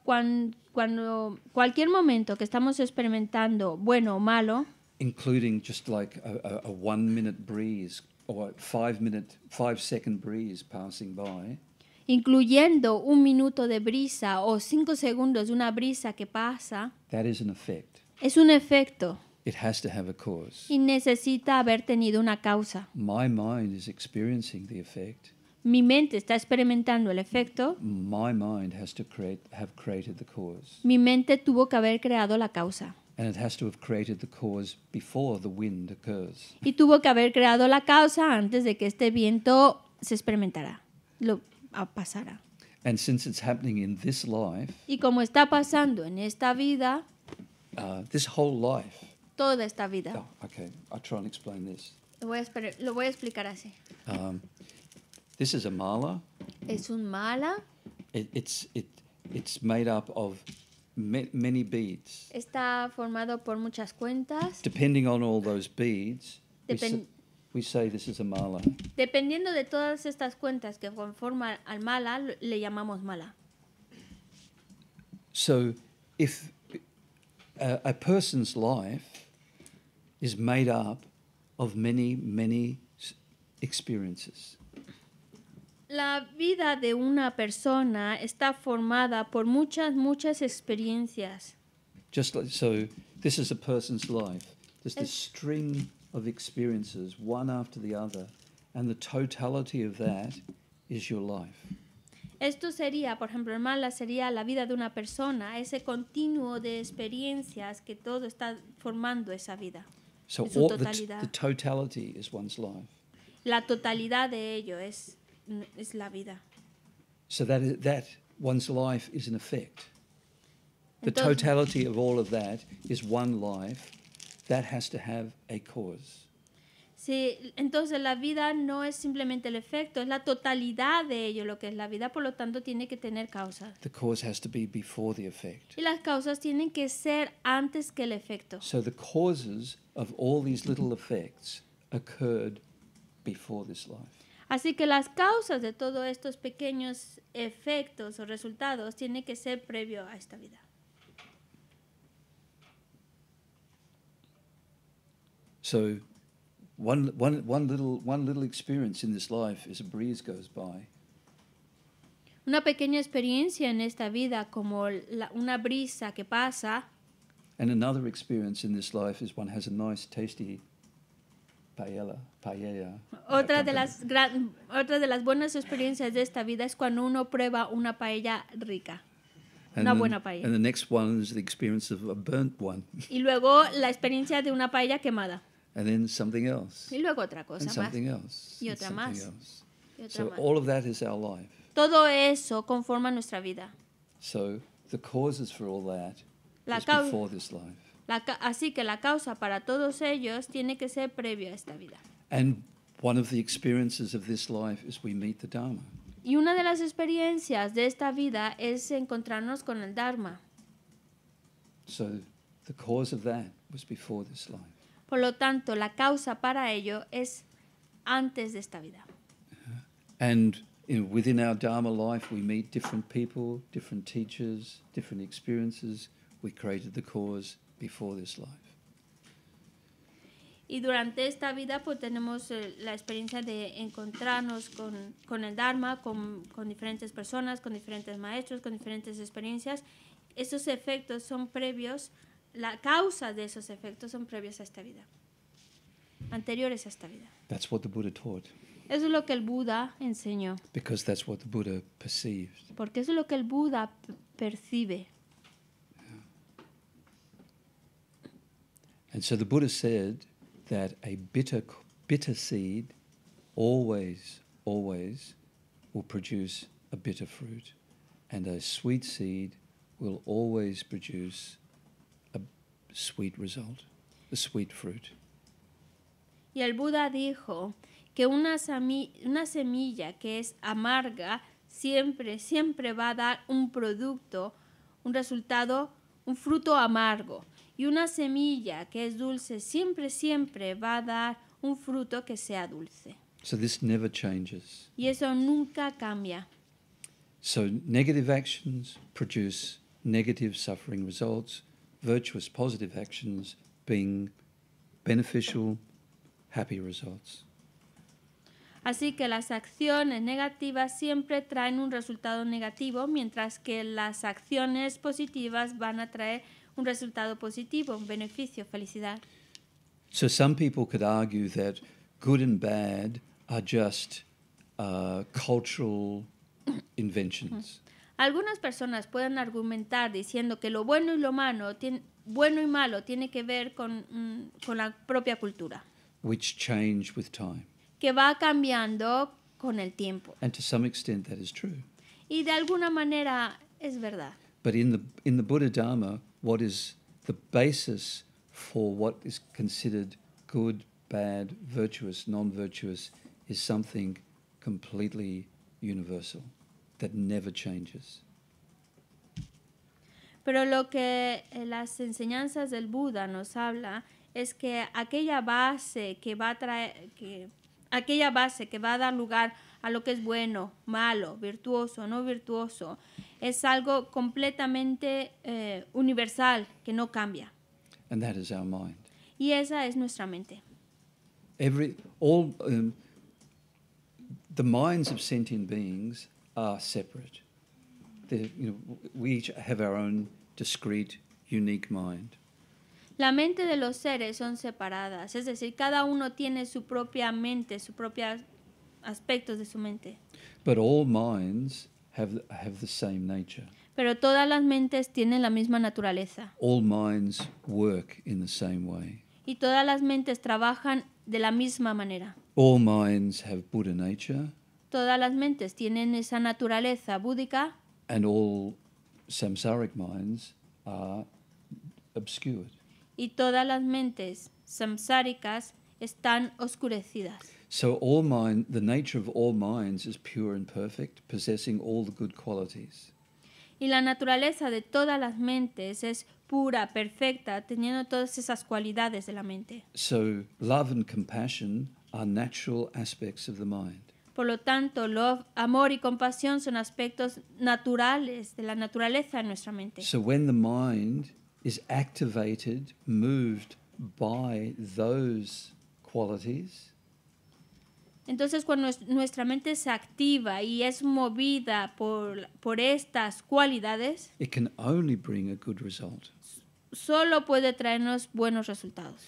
[SPEAKER 2] cuando, cuando cualquier momento que estamos experimentando, bueno o malo,
[SPEAKER 1] including just like a, a, a one minute breeze or a five minute, five second breeze passing by.
[SPEAKER 2] incluyendo un minuto de brisa o cinco segundos de una brisa que pasa,
[SPEAKER 1] That is an effect.
[SPEAKER 2] es un efecto
[SPEAKER 1] It has to have a cause.
[SPEAKER 2] y necesita haber tenido una causa.
[SPEAKER 1] My mind is experiencing the effect
[SPEAKER 2] mi mente está experimentando el efecto.
[SPEAKER 1] Mi
[SPEAKER 2] mente tuvo que haber creado la causa. Y tuvo que haber creado la causa antes de que este viento se experimentara, lo pasara. y como está pasando en esta vida, uh, toda esta vida. Lo voy a, explicar así.
[SPEAKER 1] Um, This is a mala.
[SPEAKER 2] Es un mala.
[SPEAKER 1] It, it's, it, it's made up of ma many beads.
[SPEAKER 2] Está formado por muchas cuentas.
[SPEAKER 1] Depending on all those beads, Depen we, say this is a mala.
[SPEAKER 2] Dependiendo de todas estas cuentas que conforman al mala, le llamamos mala.
[SPEAKER 1] So, if a, a person's life is made up of many, many experiences.
[SPEAKER 2] La vida de una persona está formada por muchas, muchas experiencias.
[SPEAKER 1] Just like, so, this is a person's life. Just a string of experiences, one after the other, and the totality of that is your life.
[SPEAKER 2] Esto sería, por ejemplo, mala sería la vida de una persona, ese continuo de experiencias que todo está formando esa vida. So all, The, the
[SPEAKER 1] totality is one's life.
[SPEAKER 2] La totalidad de ello es es la vida.
[SPEAKER 1] So that, is, that one's life is an effect.
[SPEAKER 2] The Entonces, totality
[SPEAKER 1] of all of that is one life that has to have a cause.
[SPEAKER 2] Sí, entonces la vida no es simplemente el efecto, es la totalidad de ello lo que es la vida, por lo tanto tiene que tener causas.
[SPEAKER 1] The cause has to be before the effect.
[SPEAKER 2] Y las causas tienen que ser antes que el efecto. So
[SPEAKER 1] the causes of all these little effects occurred before this life.
[SPEAKER 2] Así que las causas de todos estos pequeños efectos o resultados tienen que ser previo a esta vida.
[SPEAKER 1] So, one, one, one, little, one little experience in this life is a breeze goes by.
[SPEAKER 2] Una pequeña experiencia en esta vida como la, una brisa que pasa.
[SPEAKER 1] And another experience in this life is one has a nice, tasty Paella, paella. Otra, de las
[SPEAKER 2] gran, otra de las buenas experiencias de esta vida es cuando uno prueba una paella rica. And una buena paella. And the
[SPEAKER 1] next one is the experience of a burnt one.
[SPEAKER 2] Y luego la experiencia de una paella quemada.
[SPEAKER 1] And then something else.
[SPEAKER 2] Y luego otra cosa and más. Something else. Y otra más. Else. Y otra so más. all
[SPEAKER 1] of that is our life.
[SPEAKER 2] Todo eso conforma nuestra vida.
[SPEAKER 1] So the causes for all that
[SPEAKER 2] la is before this life así que la causa para todos ellos tiene que ser previa a esta vida. Y una de las experiencias de esta vida es encontrarnos con el Dharma. Por lo tanto, la causa para ello es antes de esta vida. Uh-huh.
[SPEAKER 1] And in, within our Dharma life, we meet different people, different teachers, different experiences. We created the cause
[SPEAKER 2] y durante esta vida pues tenemos eh, la experiencia de encontrarnos con, con el Dharma, con, con, diferentes personas, con diferentes maestros, con diferentes experiencias. Esos efectos son previos, la causa de esos efectos son previos a esta vida, anteriores a esta vida.
[SPEAKER 1] That's what the Buddha taught.
[SPEAKER 2] Eso es lo que el Buda enseñó.
[SPEAKER 1] Because that's what the Buddha perceived.
[SPEAKER 2] Porque eso es lo que el Buda percibe.
[SPEAKER 1] And so the Buddha said that a bitter, bitter seed always, always will produce a bitter fruit, and a sweet seed will always produce a sweet result, a sweet fruit.
[SPEAKER 2] Y el Buda dijo que una, una semilla que es amarga siempre, siempre va a dar un producto, un resultado, un fruto amargo. Y una semilla que es dulce siempre, siempre va a dar un fruto que sea dulce.
[SPEAKER 1] So this never changes.
[SPEAKER 2] Y eso nunca cambia.
[SPEAKER 1] So negative actions produce negative suffering results, virtuous positive actions being beneficial, happy results.
[SPEAKER 2] Así que las acciones negativas siempre traen un resultado negativo, mientras que las acciones positivas van a traer un resultado positivo, un beneficio, felicidad.
[SPEAKER 1] some people could argue that good and bad are just uh, cultural inventions.
[SPEAKER 2] Mm-hmm. Algunas personas pueden argumentar diciendo que lo bueno y lo malo, bueno y malo tiene que ver con, mm, la propia cultura. Que va cambiando con el tiempo. Y de alguna manera es verdad.
[SPEAKER 1] But in the, in Dharma, what is the basis for what is considered good, bad, virtuous, non virtuous is something completely universal that never changes.
[SPEAKER 2] Pero lo que eh, las enseñanzas del Buda nos habla es que aquella base que va a traer, que, aquella base que va a dar lugar a a lo que es bueno, malo, virtuoso, no virtuoso. Es algo completamente eh, universal que no cambia. Y esa es nuestra mente.
[SPEAKER 1] Every, all, um, the minds of sentient beings are separate. we each have our own discrete, unique mind.
[SPEAKER 2] La mente de los seres son separadas, es decir, cada uno tiene su propia mente, su propia aspectos de su mente. Pero todas las mentes tienen la misma naturaleza. Y todas las mentes trabajan de la misma manera. Todas las mentes tienen esa naturaleza búdica. Y todas las mentes samsáricas están oscurecidas.
[SPEAKER 1] So all mind, the nature of all minds is pure and perfect, possessing all the good qualities.
[SPEAKER 2] Y la naturaleza de todas las mentes es pura, perfecta, teniendo todas esas cualidades de la mente.
[SPEAKER 1] So love and compassion are natural aspects of the mind.
[SPEAKER 2] Por lo tanto, love, amor y compasión son aspectos naturales de la naturaleza de nuestra mente. So
[SPEAKER 1] when the mind is activated, moved by those qualities,
[SPEAKER 2] Entonces, cuando nuestra mente se activa y es movida por, por estas cualidades, solo puede traernos buenos resultados.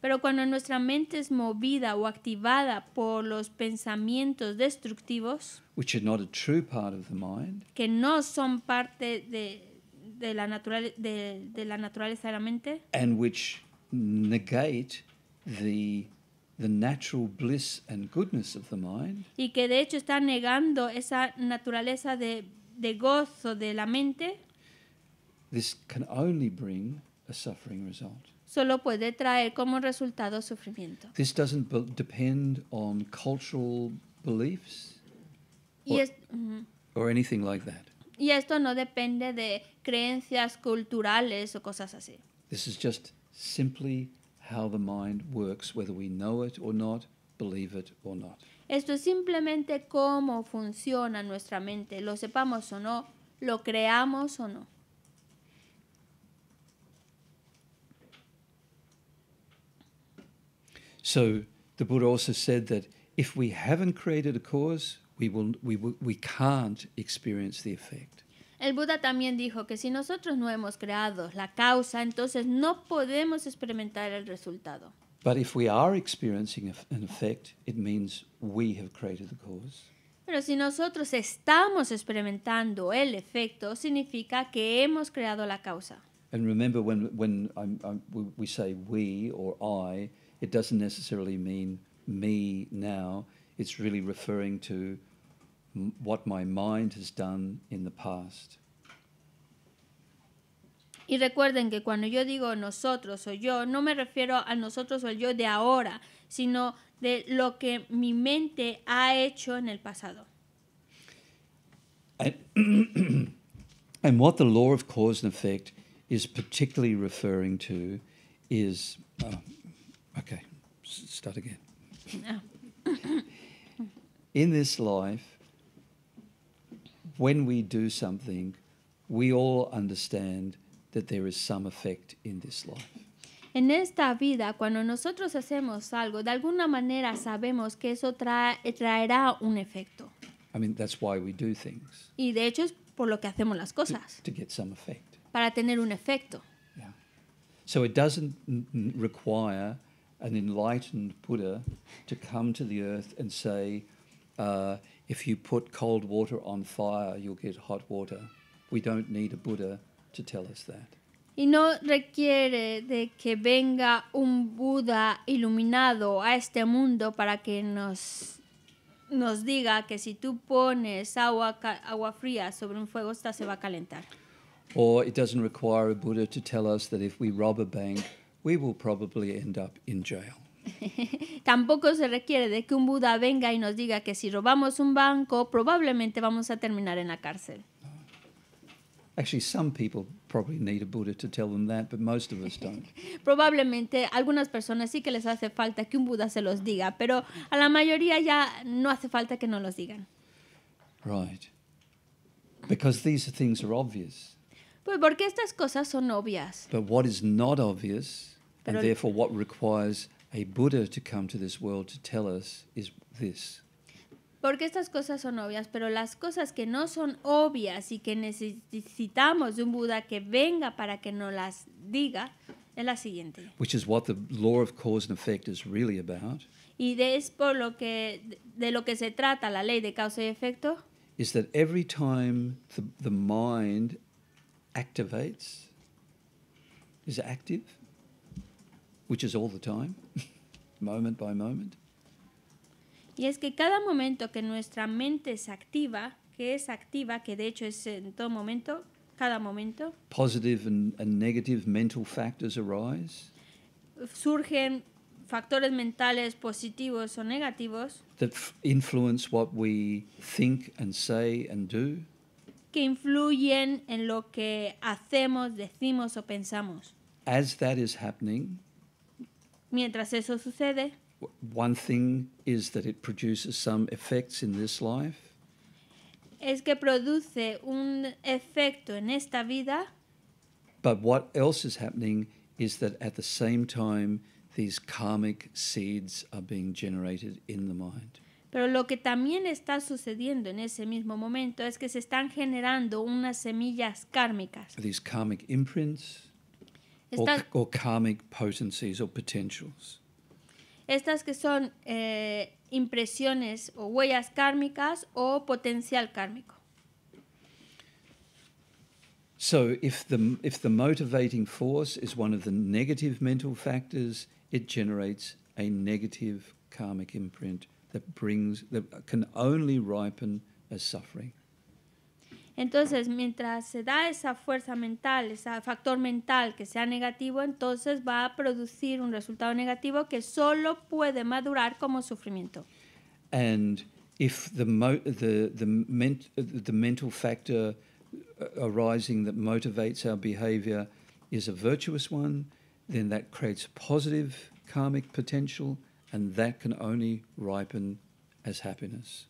[SPEAKER 2] pero cuando nuestra mente es movida o activada por los pensamientos destructivos, que no son parte de de la, natural, de, de la naturaleza de la mente.
[SPEAKER 1] And which negate the, the natural bliss and goodness of the mind.
[SPEAKER 2] Y que de hecho está negando esa naturaleza de, de gozo de la mente.
[SPEAKER 1] This can only bring a suffering result.
[SPEAKER 2] Solo puede traer como resultado sufrimiento.
[SPEAKER 1] This doesn't depend on cultural beliefs. Or, y mm -hmm. or anything like that.
[SPEAKER 2] Y esto no depende de creencias culturales o cosas así.
[SPEAKER 1] This is just simply how the mind works, whether we know it or not, believe it or not.
[SPEAKER 2] Esto es simplemente cómo funciona nuestra mente, lo sepamos o no, lo creamos o no.
[SPEAKER 1] So the Buddha also said that if we haven't created a cause, we, will, we, we can't experience the effect.
[SPEAKER 2] El Buda también dijo que si nosotros no hemos creado la causa, entonces no podemos experimentar el resultado. Pero si nosotros estamos experimentando el efecto, significa que hemos creado la causa.
[SPEAKER 1] Y remember, when, when I'm, I'm, we say we or I, it doesn't necessarily mean me now. It's really referring to what my mind has done in the past.
[SPEAKER 2] Y recuerden que cuando yo digo nosotros o yo, no me refiero a nosotros o el yo de ahora, sino de lo que mi mente ha hecho en el pasado.
[SPEAKER 3] And,
[SPEAKER 1] and what the law of cause and effect is particularly referring to is. Oh, okay, start again.
[SPEAKER 2] Ah.
[SPEAKER 1] in this life, when we do something, we all understand that there is some effect in this life.
[SPEAKER 2] En esta vida, cuando nosotros hacemos algo, de alguna manera sabemos que eso trae, traerá un efecto.
[SPEAKER 1] I mean, that's why we do things.
[SPEAKER 2] Y de hecho es por lo que hacemos las cosas.
[SPEAKER 1] To, to get some effect.
[SPEAKER 2] Para tener un efecto. Yeah.
[SPEAKER 1] So it doesn't require an enlightened Buddha to come to the earth and say, uh, if you put cold water on fire, you'll get hot water. We don't need a Buddha to tell us that.
[SPEAKER 2] Y no requiere de que venga un Buda iluminado a este mundo para que nos nos diga que si tú pones agua, agua fría sobre un fuego, esta se va a calentar.
[SPEAKER 1] Or it doesn't require a Buddha to tell us that if we rob a bank, we will probably end up in jail.
[SPEAKER 2] Tampoco se requiere de que un Buda venga y nos diga que si robamos un banco probablemente vamos a terminar en la cárcel. Probablemente algunas personas sí que les hace falta que un Buda se los diga, pero a la mayoría ya no hace falta que no los digan. Right. Pues porque estas cosas son obvias.
[SPEAKER 1] But what is not obvious, lo and therefore what requires a Buddha to come to this world to tell us is this.
[SPEAKER 2] Porque estas cosas son obvias, pero las cosas que no son obvias y que necesitamos de un Buda que venga para que nos las diga es la siguiente.
[SPEAKER 1] Which is what the law of cause and effect is really about.
[SPEAKER 2] Y de es por lo que de lo que se trata la ley de causa y efecto.
[SPEAKER 1] Is that every time the, the mind activates is active which is all the time, moment by moment.
[SPEAKER 2] Y es que cada momento que nuestra mente es activa, que es activa, que de hecho es en todo momento, cada momento.
[SPEAKER 1] Positive and, and negative mental factors arise.
[SPEAKER 2] Surgen factores mentales positivos o negativos.
[SPEAKER 1] That influence what we think and say and do.
[SPEAKER 2] Que influyen en lo que hacemos, decimos o pensamos.
[SPEAKER 1] As that is happening.
[SPEAKER 2] Mientras eso sucede,
[SPEAKER 1] one thing is that it produces some effects in this life.
[SPEAKER 2] Es que produce un efecto en esta vida.
[SPEAKER 1] But what else is happening is that at the same time these karmic seeds are being generated in the mind.
[SPEAKER 2] Pero lo que también está sucediendo en ese mismo momento es que se están generando unas semillas kármicas.
[SPEAKER 1] These karmic imprints Estas, or, or, karmic potencies or potentials.
[SPEAKER 2] Estas que son eh, impresiones o huellas kármicas o potencial kármico.
[SPEAKER 1] So if the, if the motivating force is one of the negative mental factors, it generates a negative karmic imprint that brings that can only ripen as suffering.
[SPEAKER 2] Entonces, mientras se da esa fuerza mental, ese factor mental que sea negativo, entonces va a producir un resultado negativo que solo puede madurar como sufrimiento.
[SPEAKER 1] And if the, mo the, the, ment the mental factor uh, arising that motivates our behavior is a virtuous one, then that creates positive karmic potential, and that can only ripen as happiness.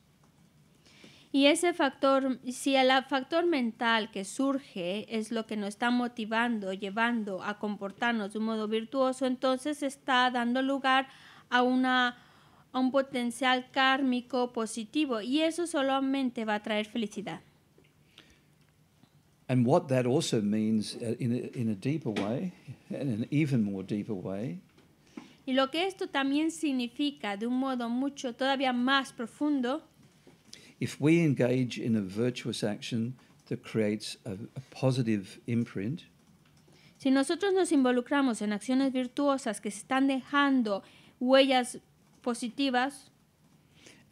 [SPEAKER 2] Y ese factor, si el factor mental que surge es lo que nos está motivando, llevando a comportarnos de un modo virtuoso, entonces está dando lugar a una a un potencial kármico positivo y eso solamente va a traer felicidad. y lo que esto también significa de un modo mucho todavía más profundo
[SPEAKER 1] if we engage in a virtuous action that creates a, a positive imprint,
[SPEAKER 2] si nosotros nos involucramos en acciones virtuosas que están dejando huellas positivas,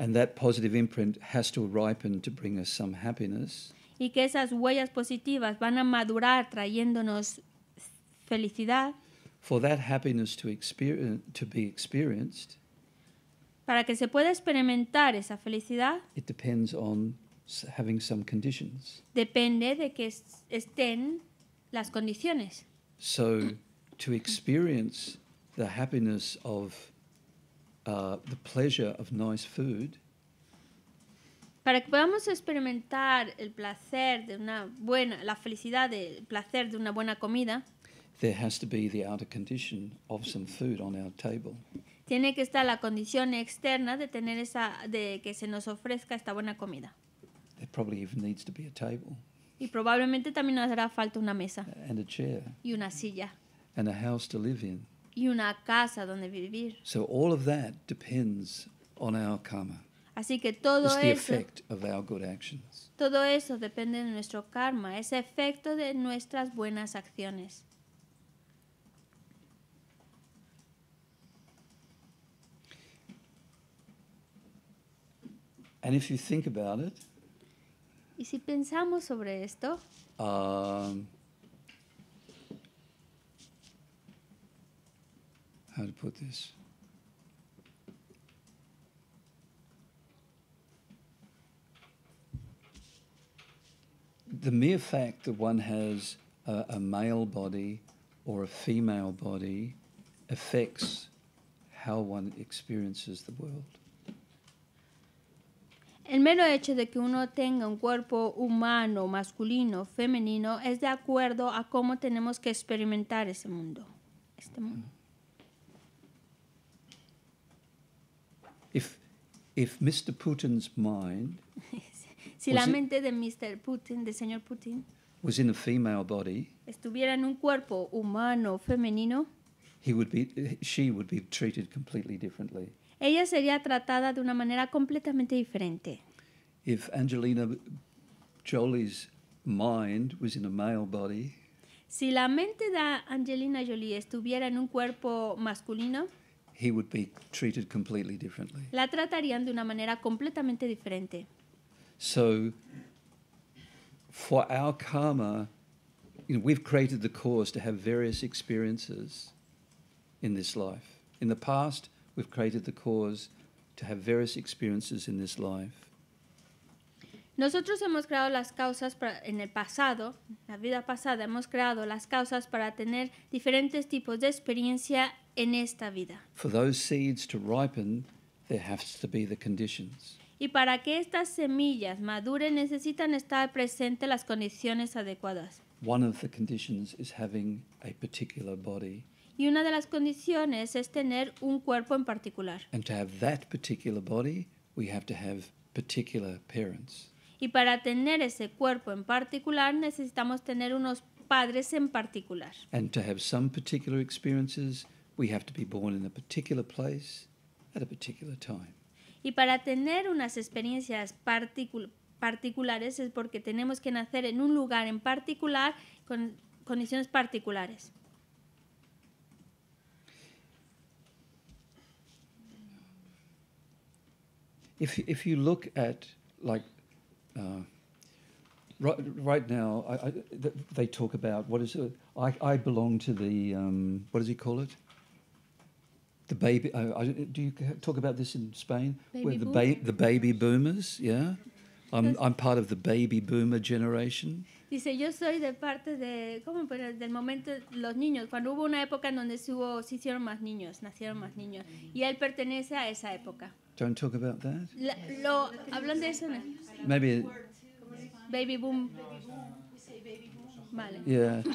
[SPEAKER 1] and that positive imprint has to ripen to bring us some happiness,
[SPEAKER 2] y que esas huellas positivas van a madurar trayéndonos felicidad,
[SPEAKER 1] for that happiness to, experience, to be experienced,
[SPEAKER 2] Para que se pueda experimentar esa felicidad, Depende de que estén las condiciones.
[SPEAKER 1] So, to experience the happiness of uh, the pleasure of nice food.
[SPEAKER 2] Para que podamos experimentar el placer de una buena, la felicidad del placer de una buena comida.
[SPEAKER 1] There has to be the outer condition of some food on our table
[SPEAKER 2] tiene que estar la condición externa de tener esa, de que se nos ofrezca esta buena comida. y probablemente también nos hará falta una mesa y una silla y una casa donde vivir. Así que todo eso, todo eso depende de nuestro karma, ese efecto de nuestras buenas acciones.
[SPEAKER 1] And if you think about it,
[SPEAKER 2] y si pensamos sobre esto,
[SPEAKER 1] um, how to put this? The mere fact that one has a, a male body or a female body affects how one experiences the world.
[SPEAKER 2] El mero hecho de que uno tenga un cuerpo humano, masculino, femenino, es de acuerdo a cómo tenemos que experimentar ese mundo, este
[SPEAKER 1] Mr. Putin's mind
[SPEAKER 2] si la mente de Mr. Putin, de señor Putin,
[SPEAKER 1] was in a female body,
[SPEAKER 2] estuviera en un cuerpo humano femenino,
[SPEAKER 1] he would be, she would be treated completely differently
[SPEAKER 2] ella sería tratada de una manera completamente diferente.
[SPEAKER 1] If Angelina Jolie's mind was in a male body,
[SPEAKER 2] si la mente de Angelina Jolie estuviera en un cuerpo masculino,
[SPEAKER 1] he would be treated completely differently.
[SPEAKER 2] La tratarían de una manera completamente diferente.
[SPEAKER 1] So, for our karma, we've created the cause to have various experiences in this life. In the past, we've created the cause to have various experiences in this life.
[SPEAKER 2] Nosotros hemos creado las causas para, en el pasado, la vida pasada, hemos creado las causas para tener diferentes tipos de experiencia en esta vida.
[SPEAKER 1] For those seeds to ripen, there has to be the conditions.
[SPEAKER 2] Y para que estas semillas maduren necesitan estar presentes las condiciones adecuadas.
[SPEAKER 1] One of the conditions is having a particular body.
[SPEAKER 2] Y una de las condiciones es tener un cuerpo en particular. Y para tener ese cuerpo en particular necesitamos tener unos padres en particular. Y para tener unas experiencias particulares es porque tenemos que nacer en un lugar en particular con condiciones particulares.
[SPEAKER 1] if if you look at like uh, right right now, I, I, th- they talk about what is it? I, I belong to the um, what does he call it? The baby. Uh, do you talk about this in Spain? Baby Where the ba- the baby boomers? Yeah, I'm I'm part of the baby boomer generation.
[SPEAKER 2] Dice, yo soy de parte de, ¿cómo? Pero del momento, los niños, cuando hubo una época en donde se, hubo, se hicieron más niños, nacieron más niños, y él pertenece a esa época.
[SPEAKER 1] Don't talk about that.
[SPEAKER 2] La, lo, hablan de eso, ¿no? Maybe. Baby boom. Vale. Yeah.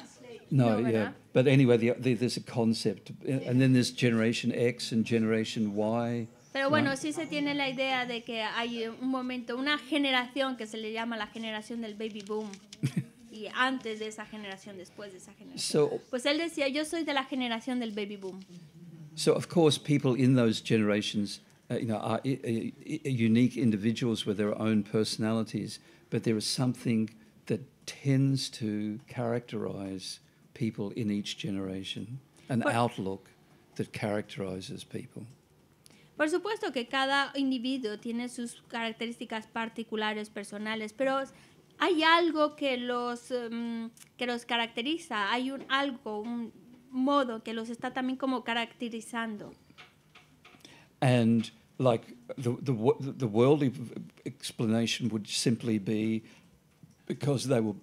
[SPEAKER 2] No, no yeah.
[SPEAKER 1] But anyway, the, the, there's a concept. And then there's Generation X and Generation Y.
[SPEAKER 2] Pero bueno, right. sí se tiene la idea de que hay un momento, una generación que se le llama la generación del baby boom. y antes de esa generación, después de esa generación. So, pues él decía, yo soy de la generación del baby boom.
[SPEAKER 1] So of course people in those generations Uh, you know, are unique individuals with their own personalities, but there is something that tends to characterize people in each generation, an but outlook that characterizes people.
[SPEAKER 2] Por supuesto que cada individuo tiene sus características particulares, personales, pero hay algo que los, um, que los caracteriza, hay un algo, un modo que los está también como caracterizando.
[SPEAKER 1] and like the the the worldly explanation would simply be because they were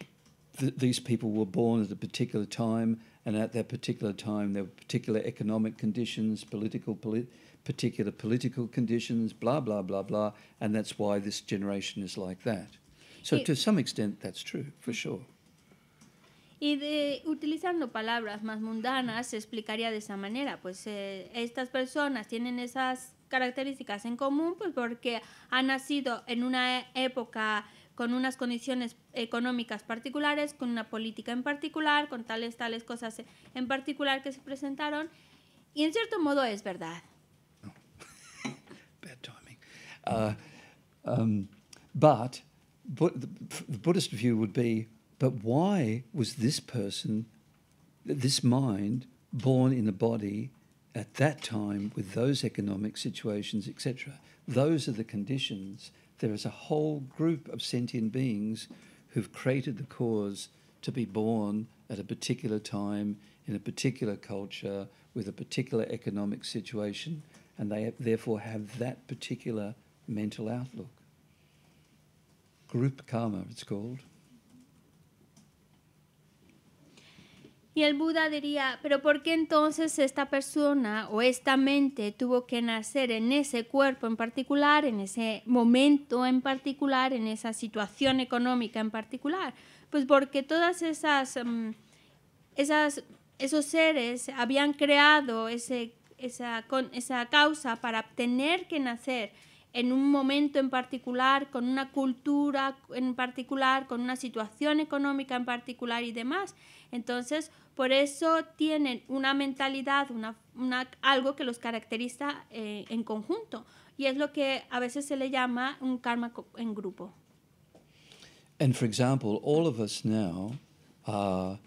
[SPEAKER 1] th these people were born at a particular time and at that particular time there were particular economic conditions political polit particular political conditions blah blah blah blah and that's why this generation is like that so it, to some extent that's true for sure
[SPEAKER 2] Y de, utilizando palabras más mundanas se explicaría de esa manera, pues eh, estas personas tienen esas características en común, pues porque han nacido en una época con unas condiciones económicas particulares, con una política en particular, con tales, tales cosas en particular que se presentaron. Y en cierto modo es verdad.
[SPEAKER 1] Bad timing. Uh, um, but, the Buddhist view would be But why was this person, this mind, born in a body at that time with those economic situations, etc.? Those are the conditions. There is a whole group of sentient beings who've created the cause to be born at a particular time, in a particular culture, with a particular economic situation, and they therefore have that particular mental outlook. Group karma, it's called.
[SPEAKER 2] Y el Buda diría, pero ¿por qué entonces esta persona o esta mente tuvo que nacer en ese cuerpo en particular, en ese momento en particular, en esa situación económica en particular? Pues porque todas esas, mm, esos seres habían creado esa, esa causa para tener que nacer en un momento en particular, con una cultura en particular, con una situación económica en particular y demás. Entonces, por eso tienen una mentalidad, una, una algo que los caracteriza eh, en conjunto y es lo que a veces se le llama un karma en grupo.
[SPEAKER 1] And for example, all of us now are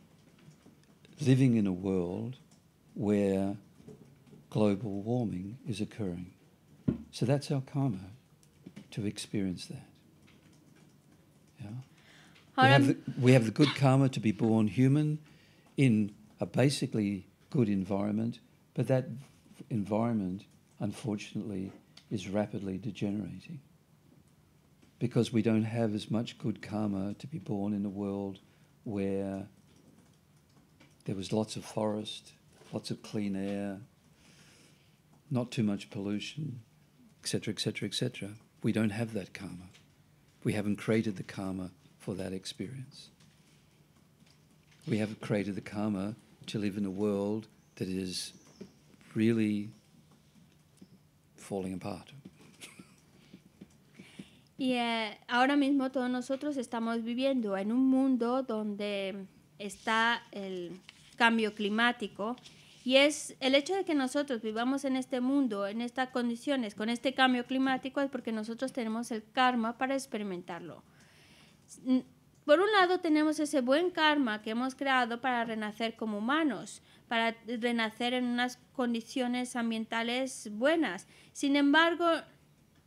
[SPEAKER 1] living in a world where global warming is occurring. So that's our karma to experience that. Yeah? We have, the, we have the good karma to be born human in a basically good environment, but that environment, unfortunately, is rapidly degenerating because we don't have as much good karma to be born in a world where there was lots of forest, lots of clean air, not too much pollution, etc., etc., etc. We don't have that karma. We haven't created the karma karma
[SPEAKER 2] Y ahora mismo todos nosotros estamos viviendo en un mundo donde está el cambio climático y es el hecho de que nosotros vivamos en este mundo, en estas condiciones, con este cambio climático, es porque nosotros tenemos el karma para experimentarlo por un lado tenemos ese buen karma que hemos creado para renacer como humanos, para renacer en unas condiciones ambientales buenas. Sin embargo,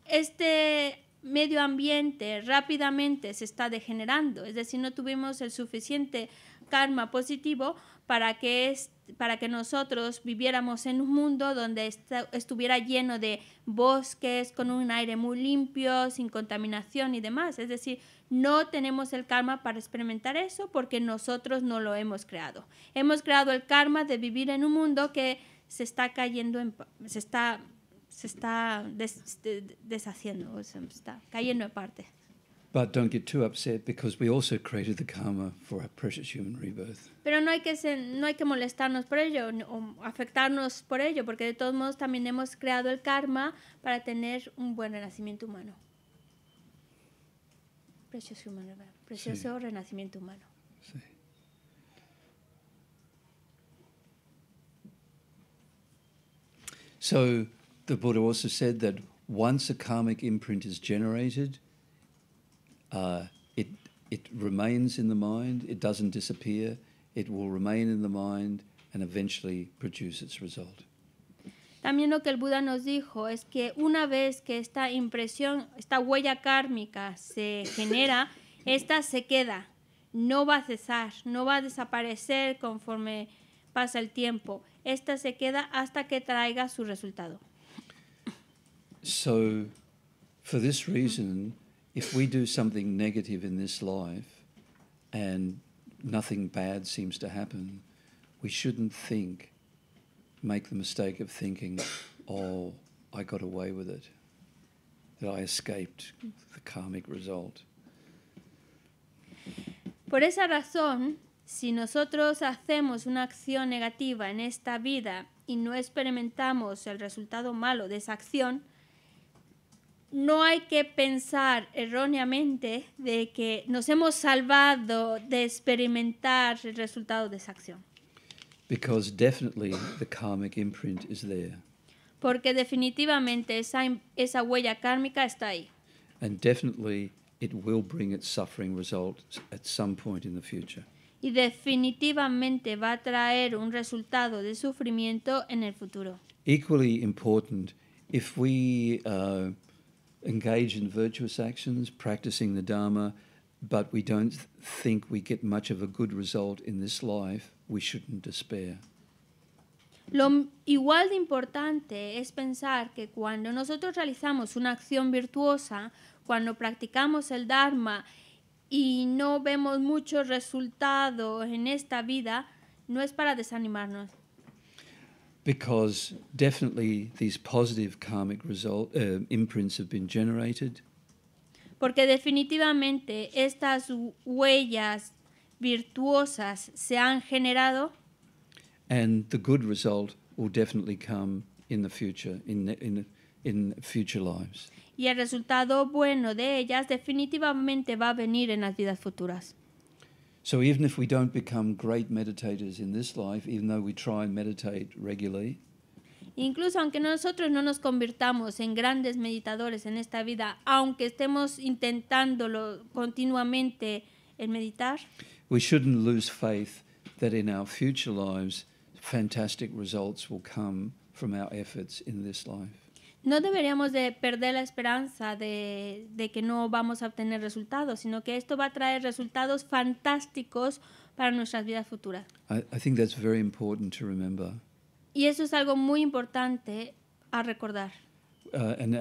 [SPEAKER 2] este medio ambiente rápidamente se está degenerando, es decir, no tuvimos el suficiente karma positivo para que, es, para que nosotros viviéramos en un mundo donde estuviera lleno de bosques, con un aire muy limpio, sin contaminación y demás. Es decir, no tenemos el karma para experimentar eso porque nosotros no lo hemos creado. Hemos creado el karma de vivir en un mundo que se está cayendo, se está, se está deshaciendo, se está cayendo en parte.
[SPEAKER 1] But don't get too upset because we also created the karma for our precious human rebirth.
[SPEAKER 2] Pero no hay que se, no hay que molestarnos por ello o afectarnos por ello porque de todos modos también hemos creado el karma para tener un buen renacimiento humano. Precioso, human rebirth, precioso sí. renacimiento humano.
[SPEAKER 3] Sí.
[SPEAKER 1] So the Buddha also said that once a karmic imprint is generated, Uh, it, remains in the mind, it doesn't disappear, it will remain in the mind and eventually produce its result.
[SPEAKER 2] También lo que el Buda nos dijo es que una vez que esta impresión, esta huella kármica se genera, esta se queda, no va a cesar, no va a desaparecer conforme pasa el tiempo. Esta se queda hasta que traiga su resultado.
[SPEAKER 1] So, for this reason, if we do something negative in this life and nothing bad seems to happen, we shouldn't think, make the mistake of thinking, oh, I got away with it, that I escaped the karmic result.
[SPEAKER 2] Por esa razón, si nosotros hacemos una acción negativa en esta vida y no experimentamos el resultado malo de esa acción, no hay que pensar erróneamente de que nos hemos salvado de experimentar el resultado de esa acción. Porque definitivamente esa, huella kármica está ahí. Y definitivamente va a traer un resultado de sufrimiento en el futuro.
[SPEAKER 1] Equally important, if we uh, engage in virtuous actions, practicing the Dharma, but we don't think we get much of a good result in this life, we shouldn't despair.
[SPEAKER 2] Lo igual de importante es pensar que cuando nosotros realizamos una acción virtuosa, cuando practicamos el Dharma y no vemos muchos resultados en esta vida, no es para desanimarnos.
[SPEAKER 1] because definitely these positive karmic result, uh, imprints have been generated.
[SPEAKER 2] Porque definitivamente estas huellas virtuosas se han generado.
[SPEAKER 1] And the good result will definitely come in the future, in, in, in future lives.
[SPEAKER 2] Y el resultado bueno de ellas definitivamente va a venir en las vidas futuras.
[SPEAKER 1] So even if we don't become great meditators in this life, even though we try and meditate regularly,
[SPEAKER 2] Incluso aunque nosotros no nos convirtamos en grandes meditadores en esta vida, aunque estemos intentándolo continuamente en meditar,
[SPEAKER 1] we shouldn't lose faith that in our future lives fantastic results will come from our efforts in this life.
[SPEAKER 2] no deberíamos de perder la esperanza de, que no vamos a obtener resultados, sino que esto va a traer resultados fantásticos para nuestras vidas futuras. Y eso es algo muy importante a recordar. and,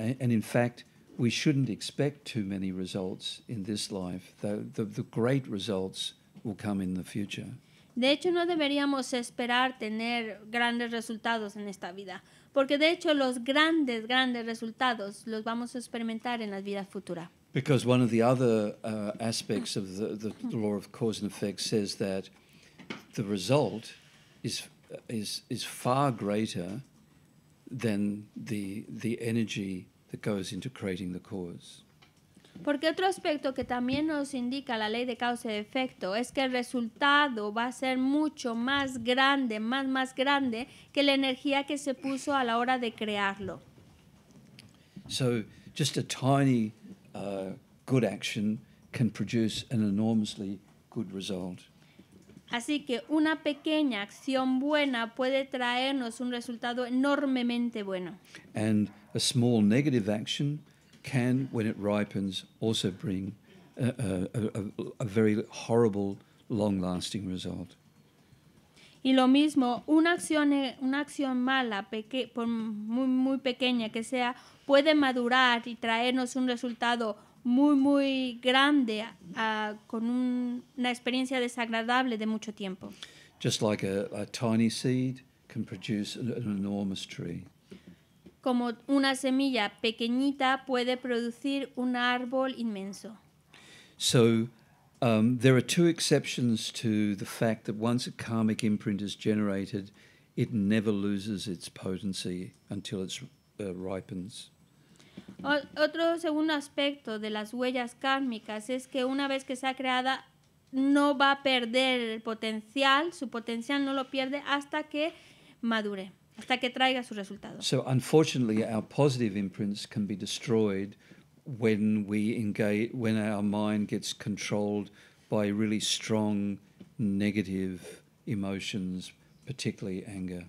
[SPEAKER 2] De hecho, no deberíamos esperar tener grandes resultados en esta vida. Porque de hecho los grandes, grandes resultados los vamos a experimentar en la vida futura.
[SPEAKER 1] Because one of the other uh, aspects of the, the, the law of cause and effect says that the result is, is, is far greater than the, the energy that goes into creating the cause.
[SPEAKER 2] Porque otro aspecto que también nos indica la ley de causa y efecto es que el resultado va a ser mucho más grande, más, más grande que la energía que se puso a la hora de crearlo. Así que una pequeña acción buena puede traernos un resultado enormemente bueno.
[SPEAKER 1] And a small negative action can, when it ripens, also bring a, very horrible, long lasting result.
[SPEAKER 2] Y lo mismo, una acción, eh, una acción mala, peque, por muy, muy pequeña que sea, puede madurar y traernos un resultado muy, muy grande con un, una experiencia desagradable de mucho tiempo.
[SPEAKER 1] Just like a, tiny seed can produce an enormous tree
[SPEAKER 2] como una semilla pequeñita puede producir un árbol inmenso.
[SPEAKER 1] So, um, there are two exceptions to the fact that once a karmic imprint is generated, it never loses its potency until it uh, ripens.
[SPEAKER 2] Otro segundo aspecto de las huellas kármicas es que una vez que ha creada no va a perder el potencial, su potencial no lo pierde hasta que madure hasta que traiga su resultado. So
[SPEAKER 1] unfortunately, our positive imprints can be destroyed when we engage, when our mind gets controlled by really strong negative emotions, particularly anger.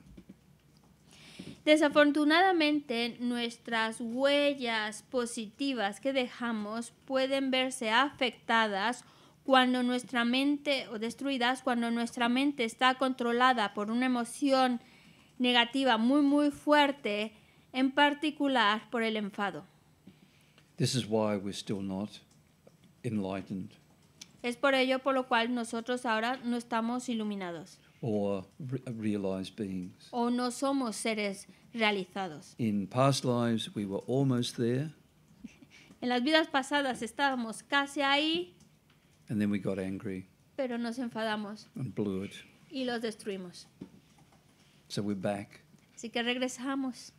[SPEAKER 2] Desafortunadamente, nuestras huellas positivas que dejamos pueden verse afectadas cuando nuestra mente o destruidas cuando nuestra mente está controlada por una emoción negativa muy muy fuerte, en particular por el enfado. Es por ello por lo cual nosotros ahora no estamos iluminados. O no somos seres realizados.
[SPEAKER 1] past lives we were almost there.
[SPEAKER 2] en las vidas pasadas estábamos casi ahí. Pero nos enfadamos. Y los destruimos. Así que regresamos.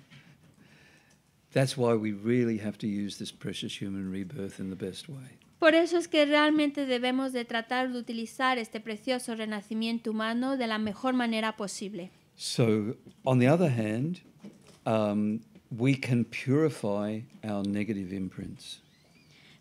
[SPEAKER 1] That's why we really have to use this precious human rebirth in the best way.
[SPEAKER 2] Por eso es que realmente debemos de tratar de utilizar este precioso renacimiento humano de la mejor manera posible.
[SPEAKER 1] So, on the other hand, um, we can purify our negative imprints.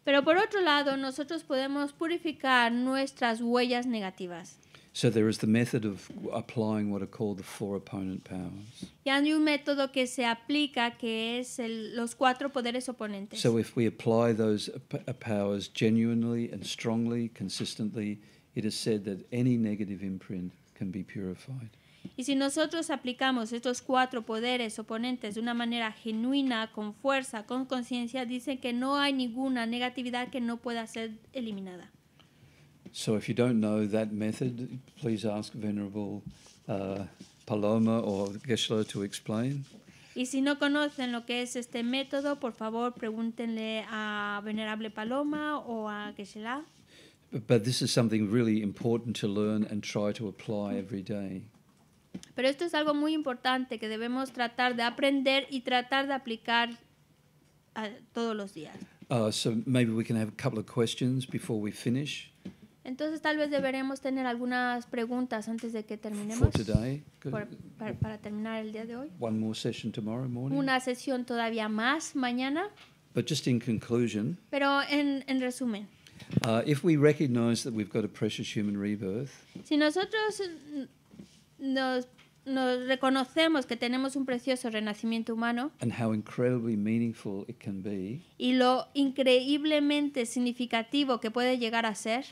[SPEAKER 2] Pero por otro lado, nosotros podemos purificar nuestras huellas negativas.
[SPEAKER 1] So there is the method of applying what are called the four opponent powers.
[SPEAKER 2] Y hay un método que se aplica que es el, los cuatro poderes oponentes.
[SPEAKER 1] So if we apply those uh, powers genuinely and strongly, consistently, it is said that any negative imprint can be purified.
[SPEAKER 2] Y si nosotros aplicamos estos cuatro poderes oponentes de una manera genuina, con fuerza, con conciencia, dicen que no hay ninguna negatividad que no pueda ser eliminada.
[SPEAKER 1] So if you don't know that method, please ask Venerable uh, Paloma or Geshe-la to explain.
[SPEAKER 2] Y si no conocen lo que es este método, por favor pregúntenle a Venerable Paloma o a Geshe-la.
[SPEAKER 1] But this is something really important to learn and try to apply every day.
[SPEAKER 2] Pero esto es algo muy importante que debemos tratar de aprender y tratar de aplicar a, ah, todos los días.
[SPEAKER 1] Uh, so maybe we can have a couple of questions before we finish.
[SPEAKER 2] Entonces tal vez deberemos tener algunas preguntas antes de que terminemos. para, terminar el día de hoy.
[SPEAKER 1] Una
[SPEAKER 2] sesión todavía más mañana.
[SPEAKER 1] Pero
[SPEAKER 2] en, resumen. si nosotros nos, reconocemos que tenemos un precioso renacimiento humano y lo increíblemente significativo que puede llegar a ser,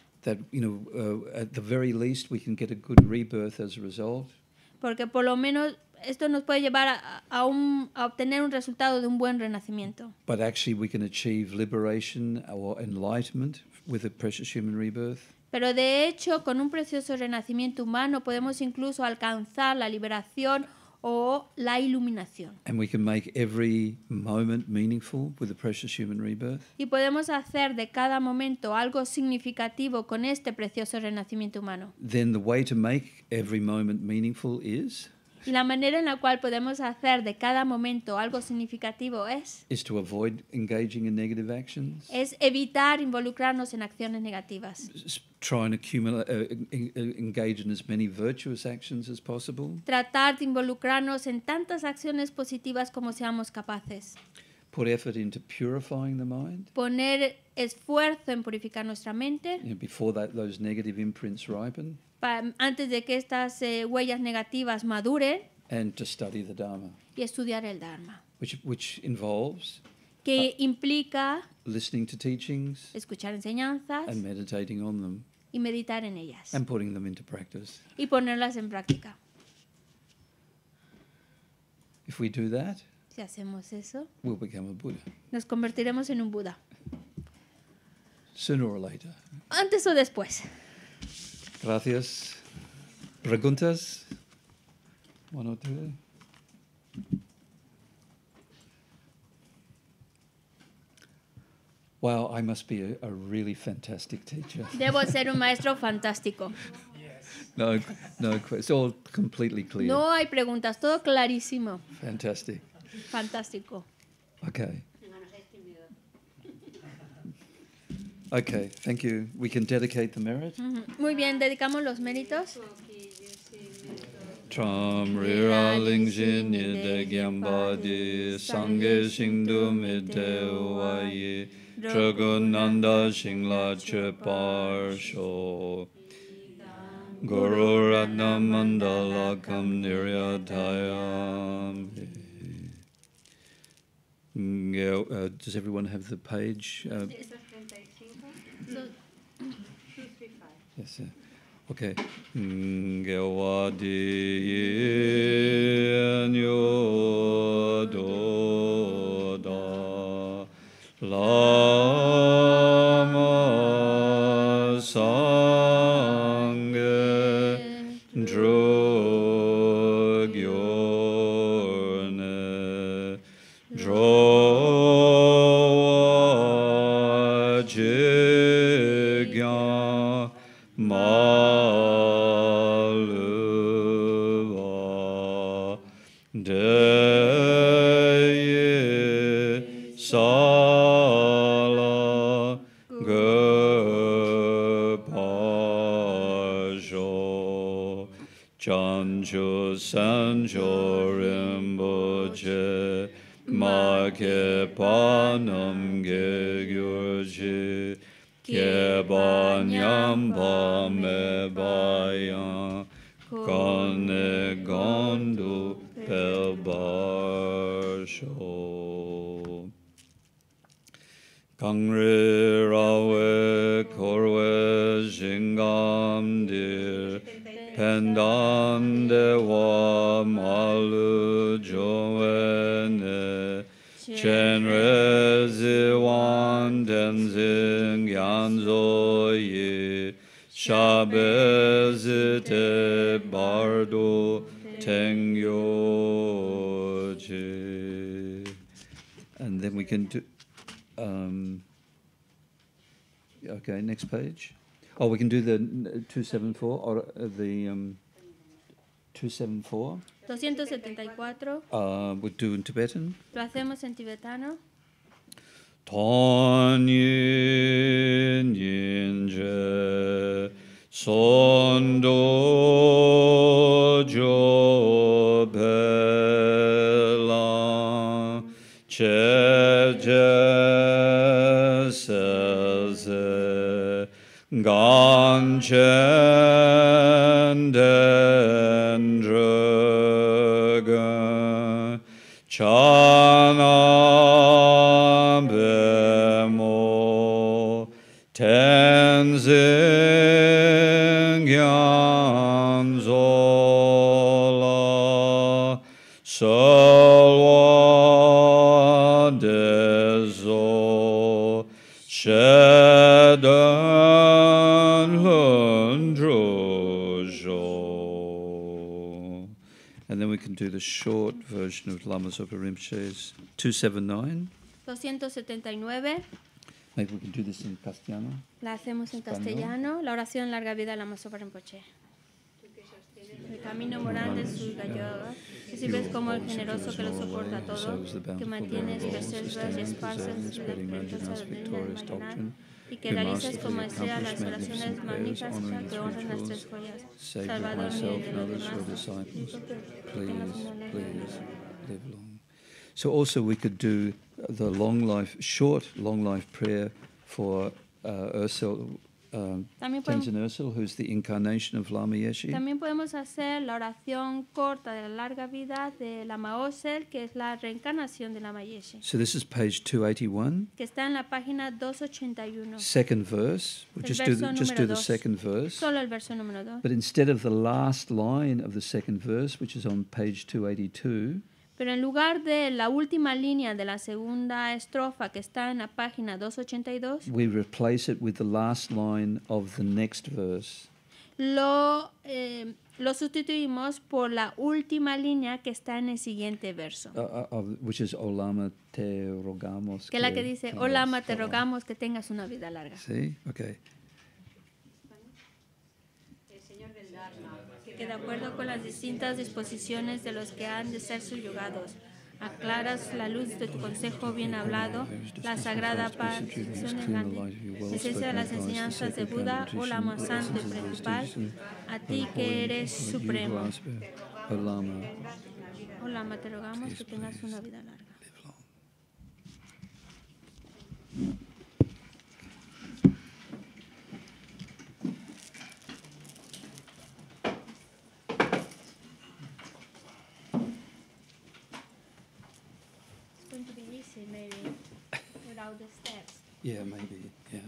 [SPEAKER 2] porque por lo menos esto nos puede llevar a, un, a obtener un resultado de un buen renacimiento. Pero de hecho, con un precioso renacimiento humano podemos incluso alcanzar la liberación o la iluminación. Y podemos hacer de cada momento algo significativo con este precioso renacimiento humano.
[SPEAKER 1] Then the way to make every moment meaningful is
[SPEAKER 2] la manera en la cual podemos hacer de cada momento algo significativo es Es evitar involucrarnos en acciones negativas. Tratar de involucrarnos en tantas acciones positivas como seamos capaces. Poner esfuerzo en purificar nuestra mente.
[SPEAKER 1] before that, those negative imprints ripen
[SPEAKER 2] antes de que estas eh, huellas negativas maduren y estudiar el Dharma, que uh, implica escuchar enseñanzas y meditar en ellas y ponerlas en práctica. si hacemos eso, nos convertiremos en un Buda. Antes o después.
[SPEAKER 1] Gracias. ¿Preguntas? Bueno, Wow, I must be a, a really fantastic teacher. Debo ser
[SPEAKER 2] un maestro fantástico.
[SPEAKER 1] No, no, it's all completely clear.
[SPEAKER 2] No hay preguntas, todo clarísimo.
[SPEAKER 1] Fantastic.
[SPEAKER 2] Fantástico.
[SPEAKER 1] Okay. Okay, thank you. We can dedicate the merit.
[SPEAKER 2] Mm -hmm. Muy bien, dedicamos los méritos.
[SPEAKER 3] Tram rira ling jin ye de gyan ba di sangye shing du mi de wa yi
[SPEAKER 2] dragun
[SPEAKER 3] nanda shing la che par sho
[SPEAKER 2] guru
[SPEAKER 3] ratna mandala kam nirya dayam mm, uh, does everyone have the page? Uh, Yes. Okay. Gewadi Nyododa Lama Sama Chancho Sancho Rinpoche Make Panam Gegyurje
[SPEAKER 2] Kebanyam
[SPEAKER 3] Pame Bayan Kane Gandu Pelbarsho Kangre Rao And on the pendandewa malu joene chenre ziwan denzin yanzo yi shabe zite bardo tengyo ji and then we can do um,
[SPEAKER 1] okay next page Oh, we can do the 274 or uh, the um, 274.
[SPEAKER 2] 274.
[SPEAKER 3] Uh, we do in Tibetan.
[SPEAKER 2] Lo hacemos en tibetano.
[SPEAKER 3] Ton yin yin jo pe la Ganchen den Dröge, Chan can do the short version of Lamas Oparimches. 279.
[SPEAKER 2] 279.
[SPEAKER 1] Maybe we can do this in castellano.
[SPEAKER 2] La hacemos en castellano. La oración larga vida Lamas Oparimches. El camino moral de sus gallos, que si ves como el generoso que lo soporta todo, que mantiene, preserva y esparce de
[SPEAKER 1] la doctrine. y que realizas como sea las oraciones magníficas que honran joyas. Salvador mío y de los demás, please, please, live long. So also we could do the long life, short long life prayer for uh, uh, Tenzin Özal, who's the incarnation of Lama Yeshe. También
[SPEAKER 2] podemos hacer la oración corta de la larga vida de Lama Osel, que es la reencarnación de Lama Yeshe. So
[SPEAKER 1] this is page 281.
[SPEAKER 2] Que está en la página 281.
[SPEAKER 1] Second verse. We'll just do, the, just do the second verse. Solo el
[SPEAKER 2] verso número dos. But
[SPEAKER 1] instead of the last line of the second verse, which is on page 282.
[SPEAKER 2] Pero en lugar de la última línea de la segunda estrofa que está en la página 282, we
[SPEAKER 1] replace it with the last line of the next verse.
[SPEAKER 2] Lo, eh, lo sustituimos por la última línea que está en el siguiente verso.
[SPEAKER 1] Uh, uh, oh, que, la que dice Olama oh, te rogamos
[SPEAKER 2] que tengas una vida larga. Sí, okay. que de acuerdo con las distintas disposiciones de los que han de ser subyugados, aclaras la luz de tu consejo bien hablado, la sagrada paz, esencia de las enseñanzas de Buda, o la más santo principal, a ti que eres supremo. hola te rogamos que tengas una vida larga. steps.
[SPEAKER 1] Yeah, maybe, yeah.